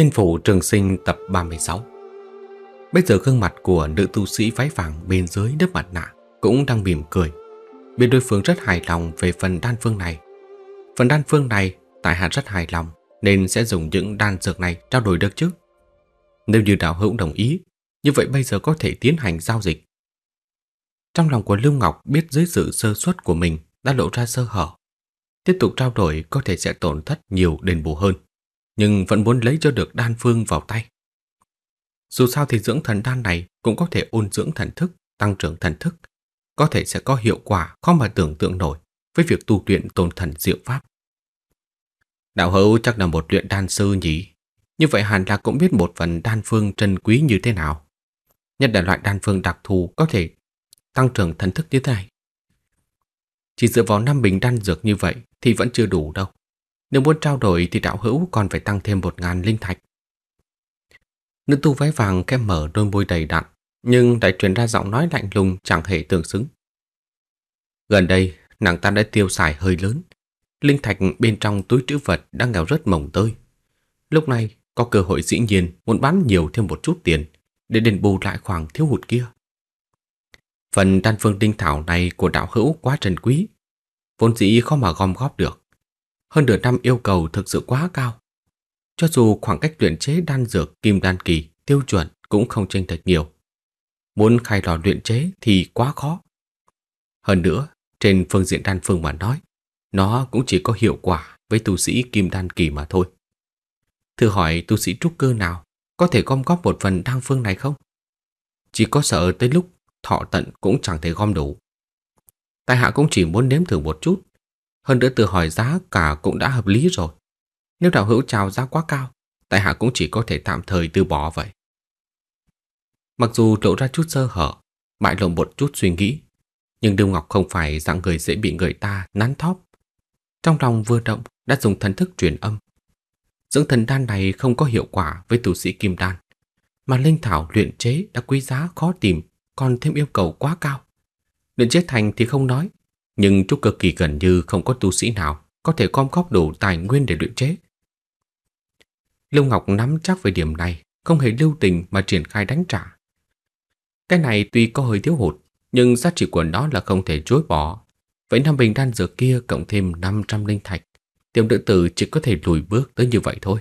Tiên phủ trường sinh tập 36 Bây giờ gương mặt của nữ tu sĩ váy vàng bên dưới đất mặt nạ cũng đang mỉm cười. Biết đối phương rất hài lòng về phần đan phương này. Phần đan phương này tại hạ rất hài lòng nên sẽ dùng những đan dược này trao đổi được chứ. Nếu như đạo hữu đồng ý, như vậy bây giờ có thể tiến hành giao dịch. Trong lòng của Lưu Ngọc biết dưới sự sơ suất của mình đã lộ ra sơ hở. Tiếp tục trao đổi có thể sẽ tổn thất nhiều đền bù hơn nhưng vẫn muốn lấy cho được đan phương vào tay. Dù sao thì dưỡng thần đan này cũng có thể ôn dưỡng thần thức, tăng trưởng thần thức, có thể sẽ có hiệu quả không mà tưởng tượng nổi với việc tu luyện tôn thần diệu pháp. Đạo hữu chắc là một luyện đan sư nhỉ? Như vậy hẳn là cũng biết một phần đan phương trân quý như thế nào. Nhất là loại đan phương đặc thù có thể tăng trưởng thần thức như thế này. Chỉ dựa vào năm bình đan dược như vậy thì vẫn chưa đủ đâu. Nếu muốn trao đổi thì đạo hữu còn phải tăng thêm một ngàn linh thạch. Nữ tu váy vàng khẽ mở đôi môi đầy đặn, nhưng lại truyền ra giọng nói lạnh lùng chẳng hề tương xứng. Gần đây, nàng ta đã tiêu xài hơi lớn. Linh thạch bên trong túi trữ vật đang nghèo rất mỏng tơi. Lúc này, có cơ hội dĩ nhiên muốn bán nhiều thêm một chút tiền để đền bù lại khoảng thiếu hụt kia. Phần đan phương tinh thảo này của đạo hữu quá trần quý, vốn dĩ khó mà gom góp được hơn nửa năm yêu cầu thực sự quá cao. Cho dù khoảng cách luyện chế đan dược kim đan kỳ tiêu chuẩn cũng không chênh thật nhiều. Muốn khai lò luyện chế thì quá khó. Hơn nữa, trên phương diện đan phương mà nói, nó cũng chỉ có hiệu quả với tu sĩ kim đan kỳ mà thôi. Thử hỏi tu sĩ trúc cơ nào có thể gom góp một phần đan phương này không? Chỉ có sợ tới lúc thọ tận cũng chẳng thể gom đủ. Tài hạ cũng chỉ muốn nếm thử một chút, hơn nữa từ hỏi giá cả cũng đã hợp lý rồi. Nếu đạo hữu chào giá quá cao, tại hạ cũng chỉ có thể tạm thời từ bỏ vậy. Mặc dù lộ ra chút sơ hở, bại lộ một chút suy nghĩ, nhưng Đương Ngọc không phải dạng người dễ bị người ta nắn thóp. Trong lòng vừa động đã dùng thần thức truyền âm. Dưỡng thần đan này không có hiệu quả với tù sĩ kim đan, mà linh thảo luyện chế đã quý giá khó tìm, còn thêm yêu cầu quá cao. Luyện chế thành thì không nói, nhưng trúc cực kỳ gần như không có tu sĩ nào có thể gom góp đủ tài nguyên để luyện chế. Lưu Ngọc nắm chắc về điểm này, không hề lưu tình mà triển khai đánh trả. Cái này tuy có hơi thiếu hụt, nhưng giá trị của nó là không thể chối bỏ. Vậy năm bình đan dược kia cộng thêm 500 linh thạch, tiểu nữ tử chỉ có thể lùi bước tới như vậy thôi.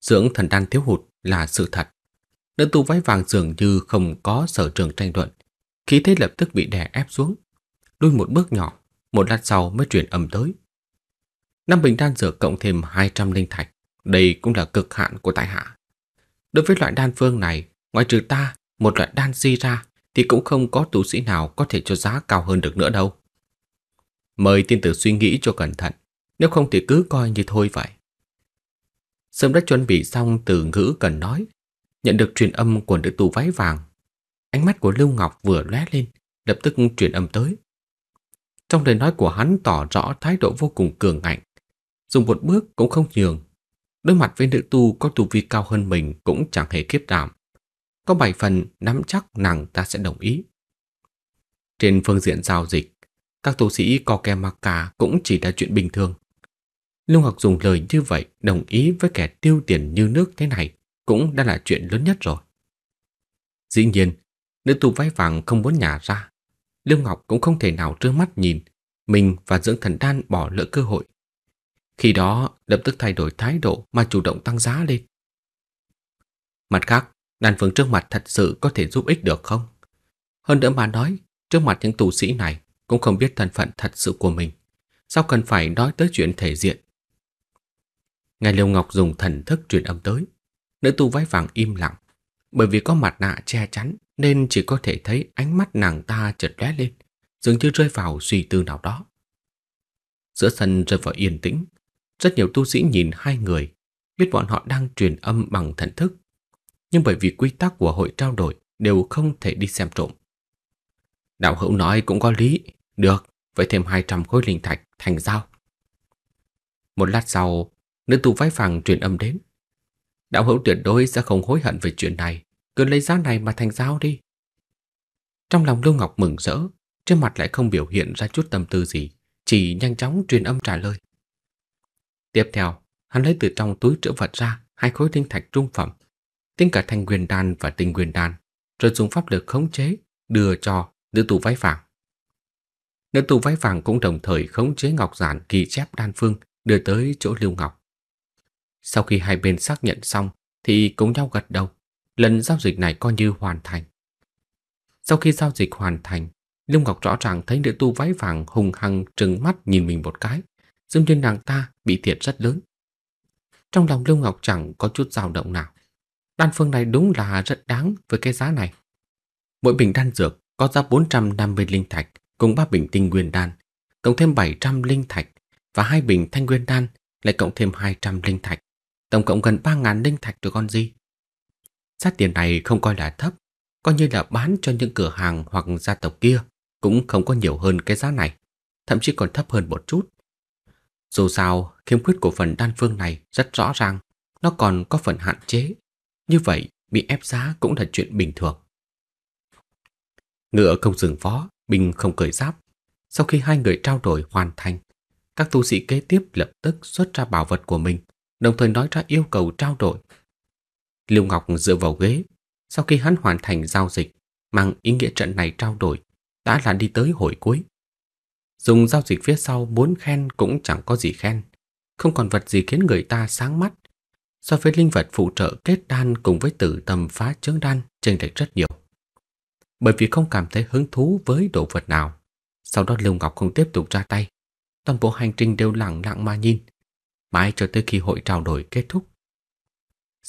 Dưỡng thần đan thiếu hụt là sự thật. Nữ tu váy vàng dường như không có sở trường tranh luận, khí thế lập tức bị đè ép xuống lui một bước nhỏ, một lát sau mới truyền âm tới. Năm bình đan dược cộng thêm 200 linh thạch, đây cũng là cực hạn của tại hạ. Đối với loại đan phương này, ngoài trừ ta, một loại đan di ra thì cũng không có tu sĩ nào có thể cho giá cao hơn được nữa đâu. Mời tiên tử suy nghĩ cho cẩn thận, nếu không thì cứ coi như thôi vậy. Sớm đã chuẩn bị xong từ ngữ cần nói, nhận được truyền âm của nữ tù váy vàng. Ánh mắt của Lưu Ngọc vừa lóe lên, lập tức truyền âm tới. Trong lời nói của hắn tỏ rõ thái độ vô cùng cường ngạnh, dùng một bước cũng không nhường. Đối mặt với nữ tu có tu vi cao hơn mình cũng chẳng hề kiếp đảm. Có bảy phần nắm chắc nàng ta sẽ đồng ý. Trên phương diện giao dịch, các tu sĩ có ke mặc cả cũng chỉ là chuyện bình thường. Lương Học dùng lời như vậy đồng ý với kẻ tiêu tiền như nước thế này cũng đã là chuyện lớn nhất rồi. Dĩ nhiên, nữ tu váy vàng không muốn nhả ra, Liêu Ngọc cũng không thể nào trơ mắt nhìn mình và dưỡng thần đan bỏ lỡ cơ hội. Khi đó, lập tức thay đổi thái độ mà chủ động tăng giá lên. Mặt khác, đàn phương trước mặt thật sự có thể giúp ích được không? Hơn nữa mà nói, trước mặt những tù sĩ này cũng không biết thân phận thật sự của mình. Sao cần phải nói tới chuyện thể diện? Ngài Liêu Ngọc dùng thần thức truyền âm tới. Nữ tu vái vàng im lặng, bởi vì có mặt nạ che chắn nên chỉ có thể thấy ánh mắt nàng ta chợt lóe lên, dường như rơi vào suy tư nào đó. Giữa sân rơi vào yên tĩnh, rất nhiều tu sĩ nhìn hai người, biết bọn họ đang truyền âm bằng thần thức, nhưng bởi vì quy tắc của hội trao đổi đều không thể đi xem trộm. Đạo hữu nói cũng có lý, được, vậy thêm 200 khối linh thạch thành giao. Một lát sau, nữ tu váy vàng truyền âm đến. Đạo hữu tuyệt đối sẽ không hối hận về chuyện này, cứ lấy giá này mà thành giao đi. Trong lòng Lưu Ngọc mừng rỡ, trên mặt lại không biểu hiện ra chút tâm tư gì, chỉ nhanh chóng truyền âm trả lời. Tiếp theo, hắn lấy từ trong túi trữ vật ra hai khối tinh thạch trung phẩm, tính cả thanh quyền đan và tinh quyền đan, rồi dùng pháp lực khống chế đưa cho nữ tù váy vàng. Nữ tù váy vàng cũng đồng thời khống chế ngọc giản kỳ chép đan phương đưa tới chỗ Lưu Ngọc. Sau khi hai bên xác nhận xong thì cùng nhau gật đầu lần giao dịch này coi như hoàn thành. Sau khi giao dịch hoàn thành, Lưu Ngọc rõ ràng thấy nữ tu váy vàng hùng hăng trừng mắt nhìn mình một cái, dâm nhiên nàng ta bị thiệt rất lớn. Trong lòng Lưu Ngọc chẳng có chút dao động nào. Đan phương này đúng là rất đáng với cái giá này. Mỗi bình đan dược có giá 450 linh thạch cùng ba bình tinh nguyên đan, cộng thêm 700 linh thạch và hai bình thanh nguyên đan lại cộng thêm 200 linh thạch. Tổng cộng gần 3.000 linh thạch rồi con gì. Giá tiền này không coi là thấp, coi như là bán cho những cửa hàng hoặc gia tộc kia cũng không có nhiều hơn cái giá này, thậm chí còn thấp hơn một chút. Dù sao, khiếm khuyết của phần đan phương này rất rõ ràng, nó còn có phần hạn chế. Như vậy, bị ép giá cũng là chuyện bình thường. Ngựa không dừng phó, binh không cởi giáp. Sau khi hai người trao đổi hoàn thành, các tu sĩ kế tiếp lập tức xuất ra bảo vật của mình, đồng thời nói ra yêu cầu trao đổi Lưu Ngọc dựa vào ghế, sau khi hắn hoàn thành giao dịch, mang ý nghĩa trận này trao đổi, đã là đi tới hồi cuối. Dùng giao dịch phía sau muốn khen cũng chẳng có gì khen, không còn vật gì khiến người ta sáng mắt. So với linh vật phụ trợ kết đan cùng với tử tâm phá chướng đan chênh lệch rất nhiều. Bởi vì không cảm thấy hứng thú với đồ vật nào, sau đó Lưu Ngọc không tiếp tục ra tay. Toàn bộ hành trình đều lặng lặng mà nhìn, mãi cho tới khi hội trao đổi kết thúc,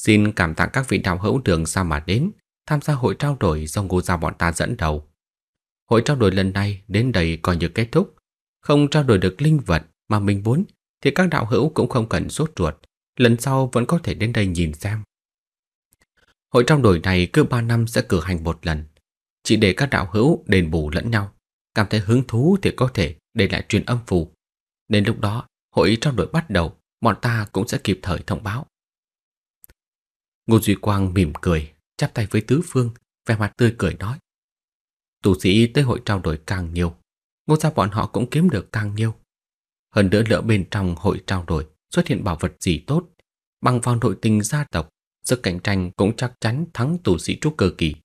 Xin cảm tạ các vị đạo hữu đường xa mà đến, tham gia hội trao đổi do ngô gia bọn ta dẫn đầu. Hội trao đổi lần này đến đây coi như kết thúc. Không trao đổi được linh vật mà mình muốn thì các đạo hữu cũng không cần sốt ruột. Lần sau vẫn có thể đến đây nhìn xem. Hội trao đổi này cứ 3 năm sẽ cử hành một lần. Chỉ để các đạo hữu đền bù lẫn nhau. Cảm thấy hứng thú thì có thể để lại truyền âm phù. Đến lúc đó, hội trao đổi bắt đầu, bọn ta cũng sẽ kịp thời thông báo. Ngô Duy Quang mỉm cười, chắp tay với tứ phương, vẻ mặt tươi cười nói. Tù sĩ tới hội trao đổi càng nhiều, ngô gia bọn họ cũng kiếm được càng nhiều. Hơn nữa lỡ bên trong hội trao đổi xuất hiện bảo vật gì tốt, bằng vào nội tình gia tộc, sức cạnh tranh cũng chắc chắn thắng tù sĩ trúc cơ kỳ.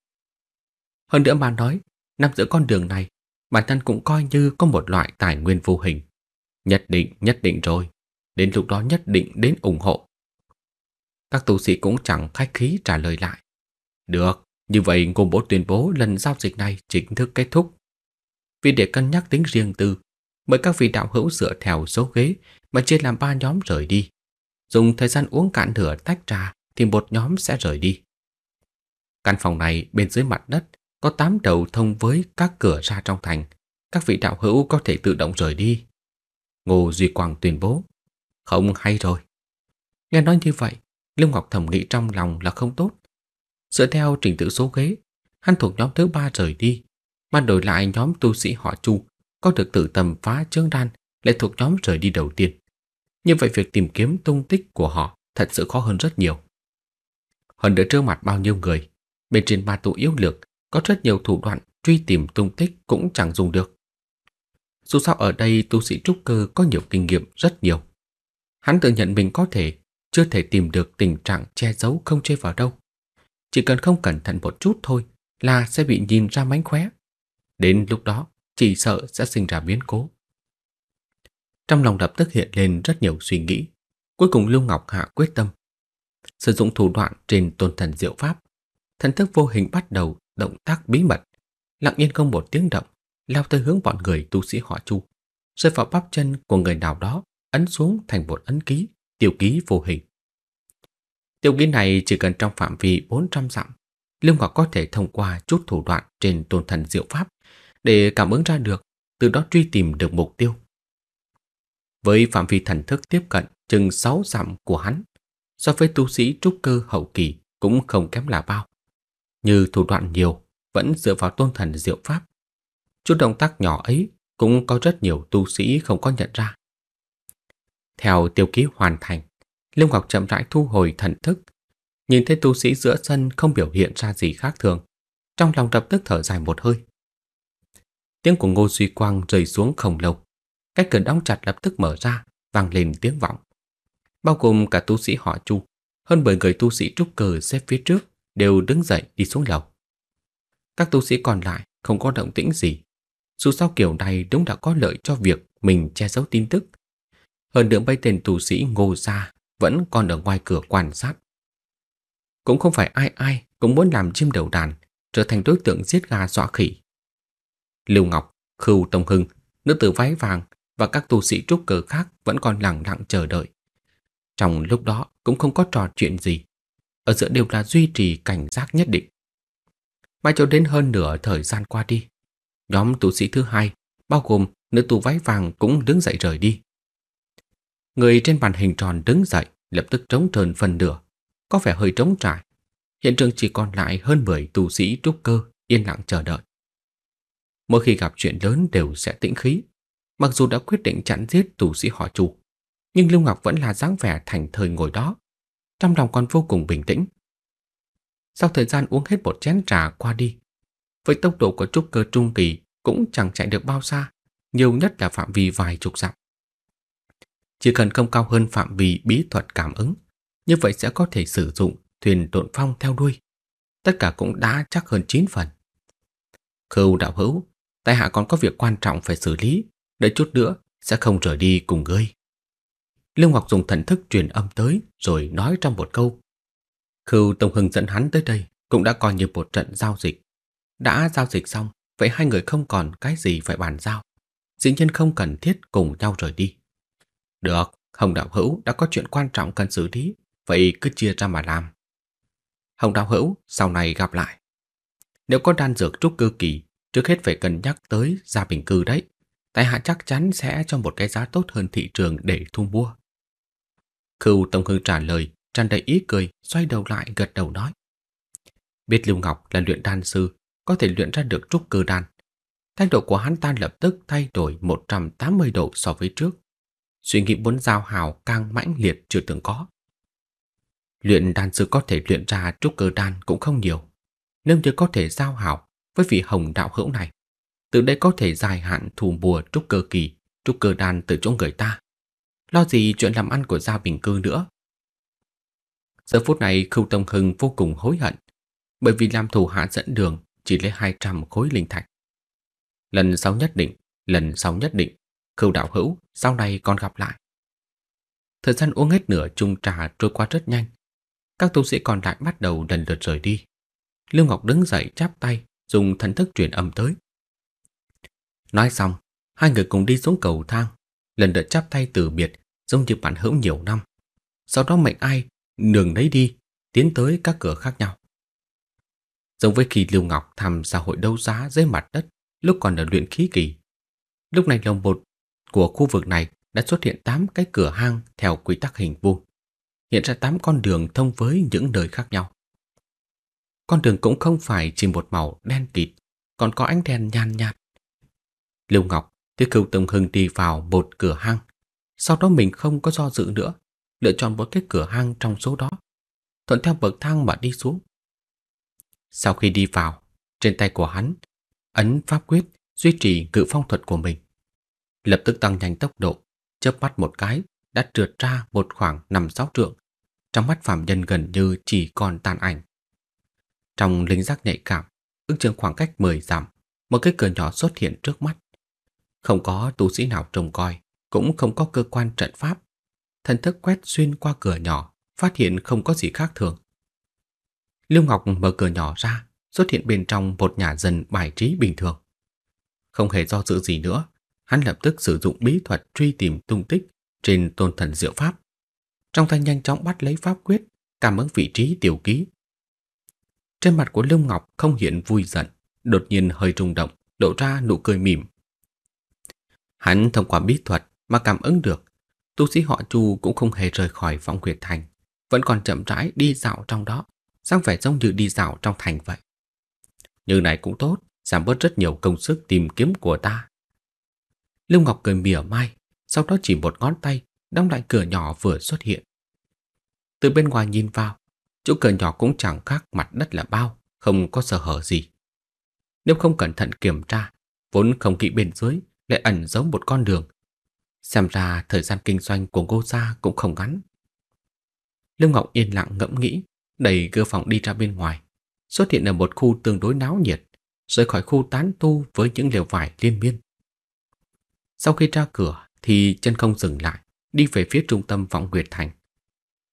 Hơn nữa mà nói, nằm giữa con đường này, bản thân cũng coi như có một loại tài nguyên vô hình. Nhất định, nhất định rồi. Đến lúc đó nhất định đến ủng hộ. Các tu sĩ cũng chẳng khách khí trả lời lại. Được, như vậy công bố tuyên bố lần giao dịch này chính thức kết thúc. Vì để cân nhắc tính riêng tư, mời các vị đạo hữu dựa theo số ghế mà chia làm ba nhóm rời đi. Dùng thời gian uống cạn nửa tách trà thì một nhóm sẽ rời đi. Căn phòng này bên dưới mặt đất có tám đầu thông với các cửa ra trong thành. Các vị đạo hữu có thể tự động rời đi. Ngô Duy Quang tuyên bố. Không hay rồi. Nghe nói như vậy, Lưu Ngọc thầm nghĩ trong lòng là không tốt. Dựa theo trình tự số ghế, hắn thuộc nhóm thứ ba rời đi, mà đổi lại nhóm tu sĩ họ Chu có được tự tầm phá chương đan lại thuộc nhóm rời đi đầu tiên. Như vậy việc tìm kiếm tung tích của họ thật sự khó hơn rất nhiều. Hơn nữa trước mặt bao nhiêu người, bên trên ba tụ yếu lược có rất nhiều thủ đoạn truy tìm tung tích cũng chẳng dùng được. Dù sao ở đây tu sĩ trúc cơ có nhiều kinh nghiệm rất nhiều. Hắn tự nhận mình có thể chưa thể tìm được tình trạng che giấu không chê vào đâu. Chỉ cần không cẩn thận một chút thôi là sẽ bị nhìn ra mánh khóe. Đến lúc đó, chỉ sợ sẽ sinh ra biến cố. Trong lòng lập tức hiện lên rất nhiều suy nghĩ. Cuối cùng Lưu Ngọc Hạ quyết tâm. Sử dụng thủ đoạn trên tôn thần diệu pháp, thần thức vô hình bắt đầu động tác bí mật, lặng yên không một tiếng động, lao tới hướng bọn người tu sĩ họ Chu, rơi vào bắp chân của người nào đó, ấn xuống thành một ấn ký tiểu ký vô hình. Tiểu ký này chỉ cần trong phạm vi 400 dặm, Liêu Ngọc có thể thông qua chút thủ đoạn trên tôn thần diệu pháp để cảm ứng ra được, từ đó truy tìm được mục tiêu. Với phạm vi thần thức tiếp cận chừng 6 dặm của hắn, so với tu sĩ trúc cơ hậu kỳ cũng không kém là bao. Như thủ đoạn nhiều, vẫn dựa vào tôn thần diệu pháp. Chút động tác nhỏ ấy cũng có rất nhiều tu sĩ không có nhận ra. Theo tiêu ký hoàn thành, Liêm Ngọc chậm rãi thu hồi thần thức. Nhìn thấy tu sĩ giữa sân không biểu hiện ra gì khác thường. Trong lòng lập tức thở dài một hơi. Tiếng của Ngô Duy Quang rơi xuống khổng lồ, Cách cửa đóng chặt lập tức mở ra, vang lên tiếng vọng. Bao gồm cả tu sĩ họ Chu, hơn 10 người tu sĩ trúc cờ xếp phía trước đều đứng dậy đi xuống lầu. Các tu sĩ còn lại không có động tĩnh gì. Dù sao kiểu này đúng đã có lợi cho việc mình che giấu tin tức hơn nữa mấy tên tù sĩ ngô gia vẫn còn ở ngoài cửa quan sát. Cũng không phải ai ai cũng muốn làm chim đầu đàn, trở thành đối tượng giết gà dọa khỉ. Lưu Ngọc, Khưu Tông Hưng, nữ tử váy vàng và các tu sĩ trúc cờ khác vẫn còn lặng lặng chờ đợi. Trong lúc đó cũng không có trò chuyện gì. Ở giữa đều là duy trì cảnh giác nhất định. mai cho đến hơn nửa thời gian qua đi, nhóm tu sĩ thứ hai, bao gồm nữ tu váy vàng cũng đứng dậy rời đi. Người trên màn hình tròn đứng dậy, lập tức trống trơn phần nửa, có vẻ hơi trống trải. Hiện trường chỉ còn lại hơn 10 tu sĩ trúc cơ yên lặng chờ đợi. Mỗi khi gặp chuyện lớn đều sẽ tĩnh khí, mặc dù đã quyết định chặn giết tu sĩ họ chủ, nhưng Lưu Ngọc vẫn là dáng vẻ thành thời ngồi đó, trong lòng còn vô cùng bình tĩnh. Sau thời gian uống hết một chén trà qua đi, với tốc độ của trúc cơ trung kỳ cũng chẳng chạy được bao xa, nhiều nhất là phạm vi vài chục dặm. Chỉ cần không cao hơn phạm vi bí thuật cảm ứng, như vậy sẽ có thể sử dụng thuyền độn phong theo đuôi. Tất cả cũng đã chắc hơn 9 phần. Khâu đạo hữu, tại hạ còn có việc quan trọng phải xử lý, đợi chút nữa sẽ không rời đi cùng ngươi. Lương Ngọc dùng thần thức truyền âm tới rồi nói trong một câu. Khưu Tông Hưng dẫn hắn tới đây cũng đã coi như một trận giao dịch. Đã giao dịch xong, vậy hai người không còn cái gì phải bàn giao. Dĩ nhiên không cần thiết cùng nhau rời đi. Được, Hồng Đạo Hữu đã có chuyện quan trọng cần xử lý, vậy cứ chia ra mà làm. Hồng Đạo Hữu sau này gặp lại. Nếu có đan dược trúc cơ kỳ, trước hết phải cân nhắc tới gia bình cư đấy. tài hạ chắc chắn sẽ cho một cái giá tốt hơn thị trường để thu mua. Khưu Tông Hưng trả lời, tràn đầy ý cười, xoay đầu lại gật đầu nói. Biết Lưu Ngọc là luyện đan sư, có thể luyện ra được trúc cơ đan. Thái độ của hắn ta lập tức thay đổi 180 độ so với trước suy nghĩ muốn giao hào càng mãnh liệt chưa từng có. Luyện đan sư có thể luyện ra trúc cơ đan cũng không nhiều. Nếu như có thể giao hảo với vị hồng đạo hữu này, từ đây có thể dài hạn thù mùa trúc cơ kỳ, trúc cơ đan từ chỗ người ta. Lo gì chuyện làm ăn của gia bình cư nữa. Giờ phút này Khưu Tông Hưng vô cùng hối hận, bởi vì làm thủ hạ dẫn đường chỉ lấy 200 khối linh thạch. Lần sau nhất định, lần sau nhất định Khâu đạo hữu, sau này còn gặp lại. Thời gian uống hết nửa chung trà trôi qua rất nhanh. Các tu sĩ còn lại bắt đầu lần lượt rời đi. Lưu Ngọc đứng dậy chắp tay, dùng thần thức truyền âm tới. Nói xong, hai người cùng đi xuống cầu thang, lần lượt chắp tay từ biệt, giống như bạn hữu nhiều năm. Sau đó mệnh ai, đường đấy đi, tiến tới các cửa khác nhau. Giống với khi Lưu Ngọc tham gia hội đấu giá dưới mặt đất lúc còn ở luyện khí kỳ. Lúc này lồng bột của khu vực này đã xuất hiện 8 cái cửa hang theo quy tắc hình vuông, hiện ra 8 con đường thông với những nơi khác nhau. Con đường cũng không phải chỉ một màu đen kịt, còn có ánh đèn nhàn nhạt. Lưu Ngọc Tuyết Cửu Tông Hưng đi vào một cửa hang, sau đó mình không có do dự nữa, lựa chọn một cái cửa hang trong số đó, thuận theo bậc thang mà đi xuống. Sau khi đi vào, trên tay của hắn, ấn pháp quyết duy trì ngự phong thuật của mình lập tức tăng nhanh tốc độ, chớp mắt một cái đã trượt ra một khoảng 5-6 trượng, trong mắt phạm nhân gần như chỉ còn tàn ảnh. Trong linh giác nhạy cảm, ước chừng khoảng cách 10 dặm, một cái cửa nhỏ xuất hiện trước mắt. Không có tu sĩ nào trông coi, cũng không có cơ quan trận pháp. Thần thức quét xuyên qua cửa nhỏ, phát hiện không có gì khác thường. Lưu Ngọc mở cửa nhỏ ra, xuất hiện bên trong một nhà dân bài trí bình thường. Không hề do dự gì nữa, hắn lập tức sử dụng bí thuật truy tìm tung tích trên tôn thần diệu pháp. Trong tay nhanh chóng bắt lấy pháp quyết, cảm ứng vị trí tiểu ký. Trên mặt của Lưu Ngọc không hiện vui giận, đột nhiên hơi rung động, lộ ra nụ cười mỉm. Hắn thông qua bí thuật mà cảm ứng được, tu sĩ họ Chu cũng không hề rời khỏi vọng huyệt thành, vẫn còn chậm rãi đi dạo trong đó, sang vẻ giống như đi dạo trong thành vậy. Như này cũng tốt, giảm bớt rất nhiều công sức tìm kiếm của ta. Lưu Ngọc cười mỉa mai, sau đó chỉ một ngón tay đóng lại cửa nhỏ vừa xuất hiện. Từ bên ngoài nhìn vào, chỗ cửa nhỏ cũng chẳng khác mặt đất là bao, không có sơ hở gì. Nếu không cẩn thận kiểm tra, vốn không kỹ bên dưới lại ẩn giấu một con đường. Xem ra thời gian kinh doanh của Ngô Gia cũng không ngắn. Lưu Ngọc yên lặng ngẫm nghĩ, đẩy cửa phòng đi ra bên ngoài, xuất hiện ở một khu tương đối náo nhiệt, rời khỏi khu tán tu với những lều vải liên miên. Sau khi ra cửa thì chân không dừng lại, đi về phía trung tâm vọng nguyệt thành.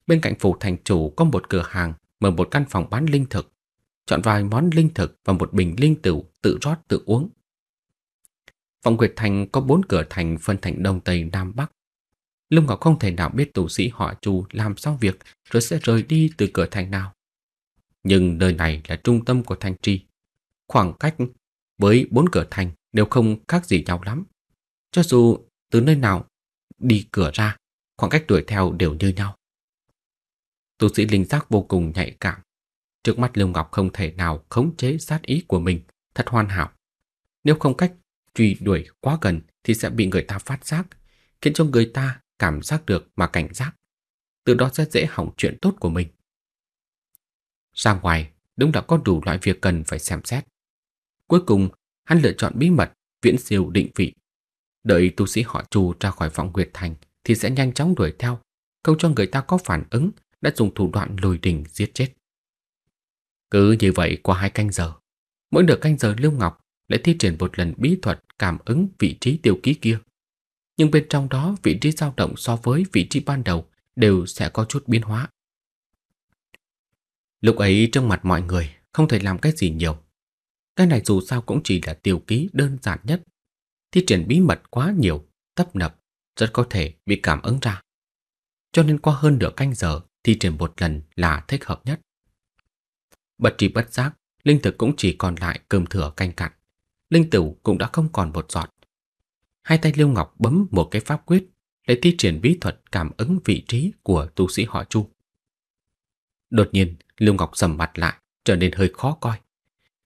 Bên cạnh phủ thành chủ có một cửa hàng mở một căn phòng bán linh thực, chọn vài món linh thực và một bình linh tửu tự rót tự uống. Vọng nguyệt thành có bốn cửa thành phân thành đông tây nam bắc. lâm Ngọc không thể nào biết tù sĩ họ Chu làm xong việc rồi sẽ rời đi từ cửa thành nào. Nhưng nơi này là trung tâm của thành trì. Khoảng cách với bốn cửa thành đều không khác gì nhau lắm. Cho dù từ nơi nào đi cửa ra, khoảng cách đuổi theo đều như nhau. Tu sĩ linh giác vô cùng nhạy cảm. Trước mắt Lưu Ngọc không thể nào khống chế sát ý của mình, thật hoàn hảo. Nếu không cách truy đuổi quá gần thì sẽ bị người ta phát giác, khiến cho người ta cảm giác được mà cảnh giác. Từ đó sẽ dễ hỏng chuyện tốt của mình. Ra ngoài, đúng là có đủ loại việc cần phải xem xét. Cuối cùng, hắn lựa chọn bí mật viễn siêu định vị Đợi tu sĩ họ Chu ra khỏi vọng Nguyệt Thành thì sẽ nhanh chóng đuổi theo, không cho người ta có phản ứng đã dùng thủ đoạn lùi đình giết chết. Cứ như vậy qua hai canh giờ, mỗi được canh giờ Lưu Ngọc lại thi triển một lần bí thuật cảm ứng vị trí tiêu ký kia. Nhưng bên trong đó vị trí dao động so với vị trí ban đầu đều sẽ có chút biến hóa. Lúc ấy trong mặt mọi người không thể làm cái gì nhiều. Cái này dù sao cũng chỉ là tiêu ký đơn giản nhất thi triển bí mật quá nhiều, tấp nập, rất có thể bị cảm ứng ra. Cho nên qua hơn nửa canh giờ thi triển một lần là thích hợp nhất. Bất trí bất giác, linh thực cũng chỉ còn lại cơm thừa canh cặn. Linh tửu cũng đã không còn một giọt. Hai tay Liêu Ngọc bấm một cái pháp quyết để thi triển bí thuật cảm ứng vị trí của tu sĩ họ Chu. Đột nhiên, Liêu Ngọc sầm mặt lại, trở nên hơi khó coi.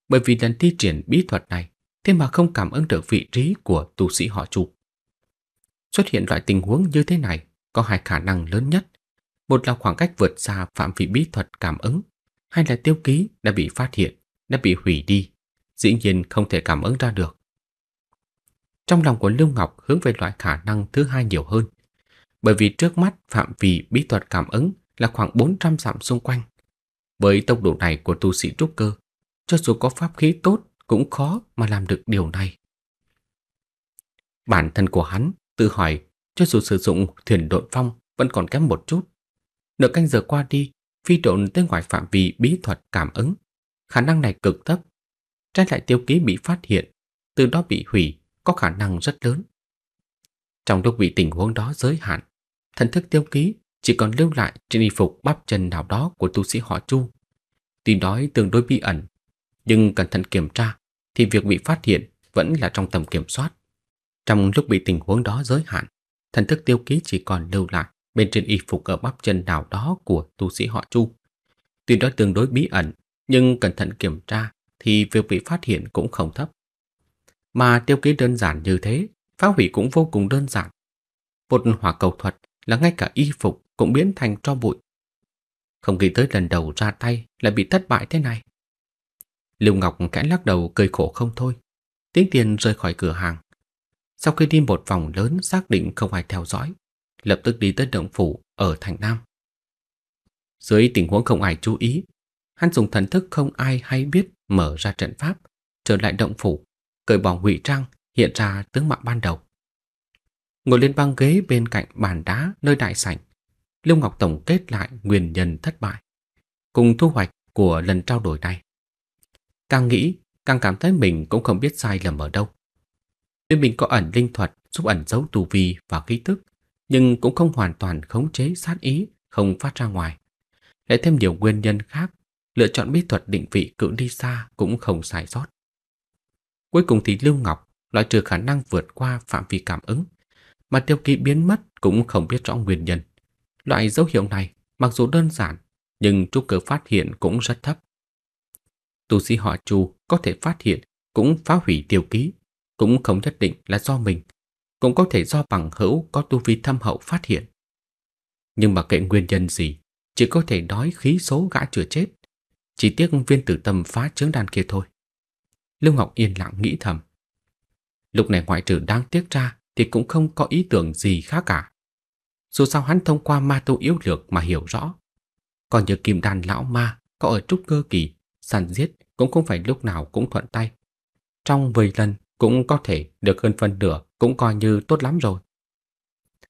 Bởi vì lần thi triển bí thuật này thế mà không cảm ứng được vị trí của tu sĩ họ Chu. Xuất hiện loại tình huống như thế này có hai khả năng lớn nhất, một là khoảng cách vượt xa phạm vi bí thuật cảm ứng, hay là tiêu ký đã bị phát hiện, đã bị hủy đi, dĩ nhiên không thể cảm ứng ra được. Trong lòng của Lưu Ngọc hướng về loại khả năng thứ hai nhiều hơn, bởi vì trước mắt phạm vi bí thuật cảm ứng là khoảng 400 dặm xung quanh. Với tốc độ này của tu sĩ trúc cơ, cho dù có pháp khí tốt cũng khó mà làm được điều này. Bản thân của hắn tự hỏi, cho dù sử dụng thuyền độn phong vẫn còn kém một chút. Nửa canh giờ qua đi, phi độn tới ngoài phạm vi bí thuật cảm ứng. Khả năng này cực thấp. Trái lại tiêu ký bị phát hiện, từ đó bị hủy có khả năng rất lớn. Trong lúc bị tình huống đó giới hạn, thần thức tiêu ký chỉ còn lưu lại trên y phục bắp chân nào đó của tu sĩ họ Chu. Tuy nói tương đối bí ẩn, nhưng cẩn thận kiểm tra thì việc bị phát hiện vẫn là trong tầm kiểm soát. Trong lúc bị tình huống đó giới hạn, thần thức tiêu ký chỉ còn lưu lại bên trên y phục ở bắp chân nào đó của tu sĩ họ Chu. Tuy đó tương đối bí ẩn, nhưng cẩn thận kiểm tra thì việc bị phát hiện cũng không thấp. Mà tiêu ký đơn giản như thế, phá hủy cũng vô cùng đơn giản. Một hỏa cầu thuật là ngay cả y phục cũng biến thành tro bụi. Không nghĩ tới lần đầu ra tay là bị thất bại thế này. Lưu Ngọc khẽ lắc đầu cười khổ không thôi. Tiếng tiền rơi khỏi cửa hàng. Sau khi đi một vòng lớn xác định không ai theo dõi, lập tức đi tới động phủ ở thành Nam. Dưới tình huống không ai chú ý, hắn dùng thần thức không ai hay biết mở ra trận pháp, trở lại động phủ, cởi bỏ ngụy trang, hiện ra tướng mạo ban đầu. Ngồi lên băng ghế bên cạnh bàn đá nơi đại sảnh, Lưu Ngọc tổng kết lại nguyên nhân thất bại, cùng thu hoạch của lần trao đổi này. Càng nghĩ, càng cảm thấy mình cũng không biết sai lầm ở đâu. Tuy mình có ẩn linh thuật giúp ẩn giấu tù vi và khí tức, nhưng cũng không hoàn toàn khống chế sát ý không phát ra ngoài. Lại thêm nhiều nguyên nhân khác, lựa chọn bí thuật định vị cự đi xa cũng không sai sót. Cuối cùng thì Lưu Ngọc loại trừ khả năng vượt qua phạm vi cảm ứng, mà tiêu ký biến mất cũng không biết rõ nguyên nhân. Loại dấu hiệu này mặc dù đơn giản, nhưng trúc cơ phát hiện cũng rất thấp tu sĩ họ Chu có thể phát hiện cũng phá hủy tiêu ký, cũng không nhất định là do mình, cũng có thể do bằng hữu có tu vi thâm hậu phát hiện. Nhưng mà kệ nguyên nhân gì, chỉ có thể nói khí số gã chưa chết, chỉ tiếc viên tử tâm phá chướng đan kia thôi. Lưu Ngọc yên lặng nghĩ thầm. Lúc này ngoại trừ đang tiếc ra thì cũng không có ý tưởng gì khác cả. Dù sao hắn thông qua ma tu yếu lược mà hiểu rõ. Còn như kim đàn lão ma có ở trúc cơ kỳ săn giết cũng không phải lúc nào cũng thuận tay. Trong 10 lần cũng có thể được hơn phân nửa cũng coi như tốt lắm rồi.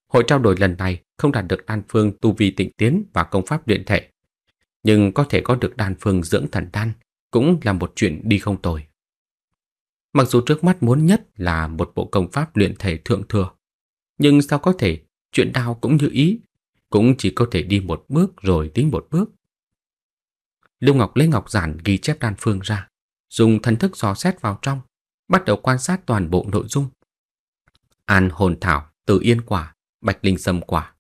Hội trao đổi lần này không đạt được đan phương tu vi tịnh tiến và công pháp luyện thể, nhưng có thể có được đan phương dưỡng thần đan cũng là một chuyện đi không tồi. Mặc dù trước mắt muốn nhất là một bộ công pháp luyện thể thượng thừa, nhưng sao có thể chuyện đao cũng như ý, cũng chỉ có thể đi một bước rồi tính một bước, Lưu Ngọc lấy ngọc giản ghi chép đan phương ra, dùng thần thức dò xét vào trong, bắt đầu quan sát toàn bộ nội dung. An hồn thảo, tự yên quả, bạch linh sâm quả.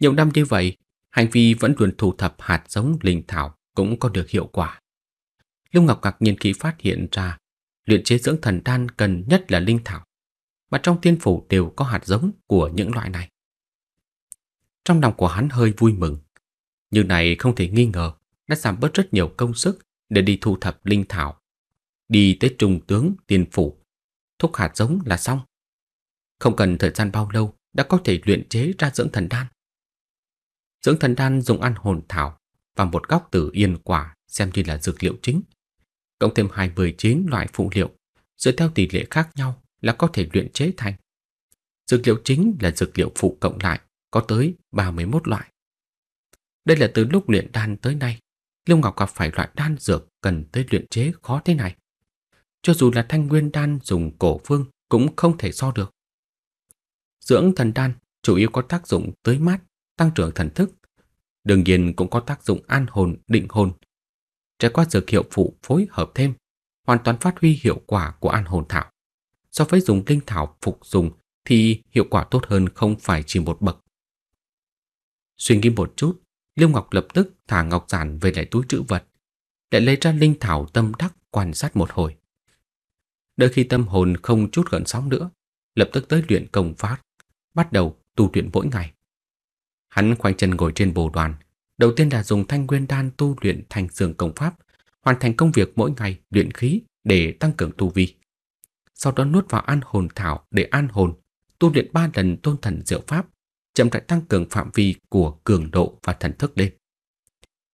Nhiều năm như vậy, hành vi vẫn luôn thu thập hạt giống linh thảo cũng có được hiệu quả. Lưu Ngọc ngạc nhiên khi phát hiện ra, luyện chế dưỡng thần đan cần nhất là linh thảo, mà trong tiên phủ đều có hạt giống của những loại này. Trong lòng của hắn hơi vui mừng, như này không thể nghi ngờ đã giảm bớt rất nhiều công sức để đi thu thập linh thảo. Đi tới trung tướng tiền phủ, thúc hạt giống là xong. Không cần thời gian bao lâu đã có thể luyện chế ra dưỡng thần đan. Dưỡng thần đan dùng ăn hồn thảo và một góc tử yên quả xem như là dược liệu chính. Cộng thêm 29 loại phụ liệu, dựa theo tỷ lệ khác nhau là có thể luyện chế thành. Dược liệu chính là dược liệu phụ cộng lại có tới 31 loại. Đây là từ lúc luyện đan tới nay Liêu Ngọc gặp phải loại đan dược cần tới luyện chế khó thế này. Cho dù là thanh nguyên đan dùng cổ phương cũng không thể so được. Dưỡng thần đan chủ yếu có tác dụng tới mát, tăng trưởng thần thức. Đương nhiên cũng có tác dụng an hồn, định hồn. Trải qua dược hiệu phụ phối hợp thêm, hoàn toàn phát huy hiệu quả của an hồn thảo. So với dùng linh thảo phục dùng thì hiệu quả tốt hơn không phải chỉ một bậc. Suy nghĩ một chút, Liêu Ngọc lập tức thả ngọc giản về lại túi trữ vật, lại lấy ra linh thảo tâm đắc quan sát một hồi. Đợi khi tâm hồn không chút gần sóng nữa, lập tức tới luyện công pháp, bắt đầu tu luyện mỗi ngày. Hắn khoanh chân ngồi trên bồ đoàn, đầu tiên là dùng thanh nguyên đan tu luyện thành dương công pháp, hoàn thành công việc mỗi ngày luyện khí để tăng cường tu vi. Sau đó nuốt vào an hồn thảo để an hồn, tu luyện ba lần tôn thần diệu pháp, chậm rãi tăng cường phạm vi của cường độ và thần thức lên.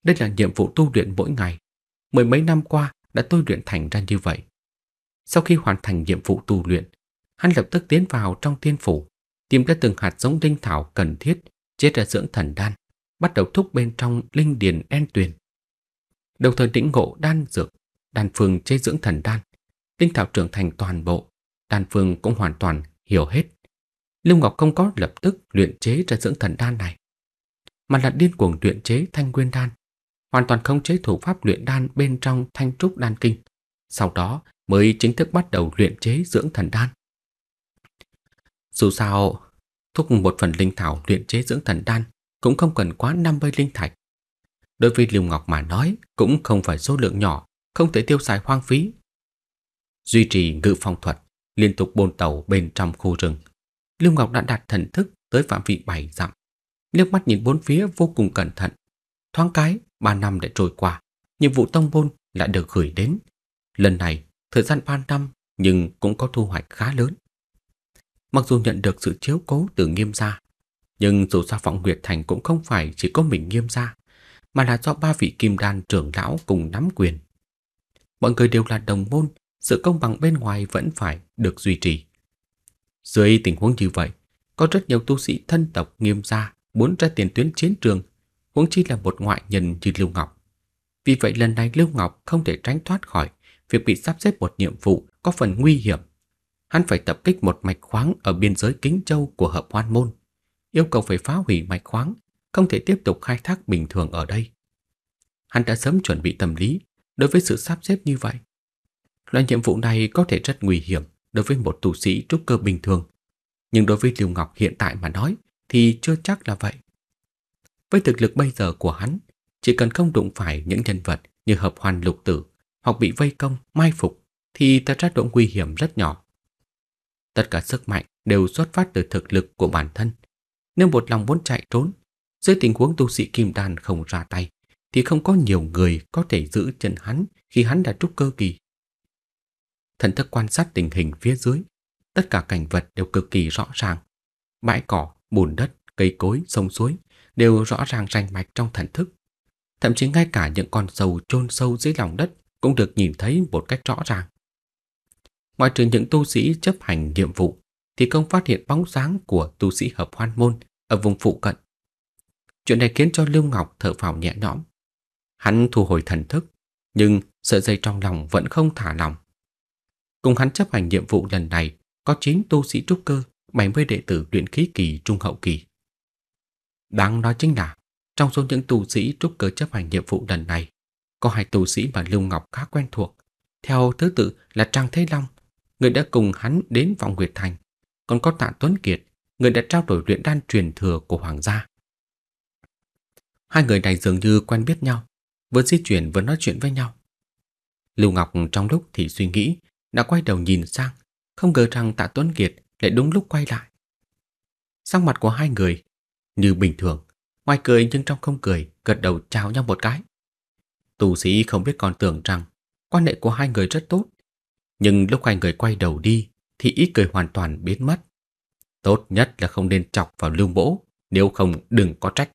Đây là nhiệm vụ tu luyện mỗi ngày. Mười mấy năm qua đã tôi luyện thành ra như vậy. Sau khi hoàn thành nhiệm vụ tu luyện, hắn lập tức tiến vào trong tiên phủ, tìm ra từng hạt giống linh thảo cần thiết, chế ra dưỡng thần đan, bắt đầu thúc bên trong linh điền en tuyền. Đồng thời tĩnh ngộ đan dược, đan phương chế dưỡng thần đan, linh thảo trưởng thành toàn bộ, đan phương cũng hoàn toàn hiểu hết Lưu Ngọc không có lập tức luyện chế ra dưỡng thần đan này, mà là điên cuồng luyện chế thanh nguyên đan, hoàn toàn không chế thủ pháp luyện đan bên trong thanh trúc đan kinh. Sau đó mới chính thức bắt đầu luyện chế dưỡng thần đan. Dù sao, thúc một phần linh thảo luyện chế dưỡng thần đan cũng không cần quá 50 linh thạch. Đối với Lưu Ngọc mà nói cũng không phải số lượng nhỏ, không thể tiêu xài hoang phí. Duy trì ngự phong thuật, liên tục bồn tàu bên trong khu rừng Lưu Ngọc đã đặt thần thức tới phạm vị bảy dặm. Liếc mắt nhìn bốn phía vô cùng cẩn thận. Thoáng cái, ba năm đã trôi qua, nhiệm vụ tông môn lại được gửi đến. Lần này, thời gian ba năm nhưng cũng có thu hoạch khá lớn. Mặc dù nhận được sự chiếu cố từ nghiêm gia, nhưng dù sao Vọng Nguyệt Thành cũng không phải chỉ có mình nghiêm gia, mà là do ba vị kim đan trưởng lão cùng nắm quyền. Mọi người đều là đồng môn, sự công bằng bên ngoài vẫn phải được duy trì. Dưới tình huống như vậy, có rất nhiều tu sĩ thân tộc nghiêm gia muốn ra tiền tuyến chiến trường, huống chi là một ngoại nhân như Lưu Ngọc. Vì vậy lần này Lưu Ngọc không thể tránh thoát khỏi việc bị sắp xếp một nhiệm vụ có phần nguy hiểm. Hắn phải tập kích một mạch khoáng ở biên giới Kính Châu của Hợp Hoan Môn, yêu cầu phải phá hủy mạch khoáng, không thể tiếp tục khai thác bình thường ở đây. Hắn đã sớm chuẩn bị tâm lý đối với sự sắp xếp như vậy. Loại nhiệm vụ này có thể rất nguy hiểm, đối với một tu sĩ trúc cơ bình thường, nhưng đối với Lưu Ngọc hiện tại mà nói thì chưa chắc là vậy. Với thực lực bây giờ của hắn, chỉ cần không đụng phải những nhân vật như hợp hoàn lục tử hoặc bị vây công, mai phục thì ta ra độ nguy hiểm rất nhỏ. Tất cả sức mạnh đều xuất phát từ thực lực của bản thân. Nếu một lòng muốn chạy trốn, dưới tình huống tu sĩ kim đan không ra tay, thì không có nhiều người có thể giữ chân hắn khi hắn đã trúc cơ kỳ thần thức quan sát tình hình phía dưới. Tất cả cảnh vật đều cực kỳ rõ ràng. Bãi cỏ, bùn đất, cây cối, sông suối đều rõ ràng rành mạch trong thần thức. Thậm chí ngay cả những con sâu chôn sâu dưới lòng đất cũng được nhìn thấy một cách rõ ràng. Ngoài trừ những tu sĩ chấp hành nhiệm vụ thì không phát hiện bóng dáng của tu sĩ hợp hoan môn ở vùng phụ cận. Chuyện này khiến cho Lưu Ngọc thở phào nhẹ nhõm. Hắn thu hồi thần thức, nhưng sợi dây trong lòng vẫn không thả lòng. Cùng hắn chấp hành nhiệm vụ lần này có 9 tu sĩ trúc cơ, 70 đệ tử luyện khí kỳ trung hậu kỳ. Đáng nói chính là, trong số những tu sĩ trúc cơ chấp hành nhiệm vụ lần này, có hai tu sĩ mà Lưu Ngọc khá quen thuộc. Theo thứ tự là Trang Thế Long, người đã cùng hắn đến vòng Nguyệt Thành, còn có Tạ Tuấn Kiệt, người đã trao đổi luyện đan truyền thừa của Hoàng gia. Hai người này dường như quen biết nhau, vừa di chuyển vừa nói chuyện với nhau. Lưu Ngọc trong lúc thì suy nghĩ đã quay đầu nhìn sang, không ngờ rằng Tạ Tuấn Kiệt lại đúng lúc quay lại. sang mặt của hai người như bình thường, ngoài cười nhưng trong không cười, gật đầu chào nhau một cái. Tù sĩ không biết còn tưởng rằng quan hệ của hai người rất tốt, nhưng lúc hai người quay đầu đi thì ít cười hoàn toàn biến mất. Tốt nhất là không nên chọc vào Lưu Mỗ, nếu không đừng có trách.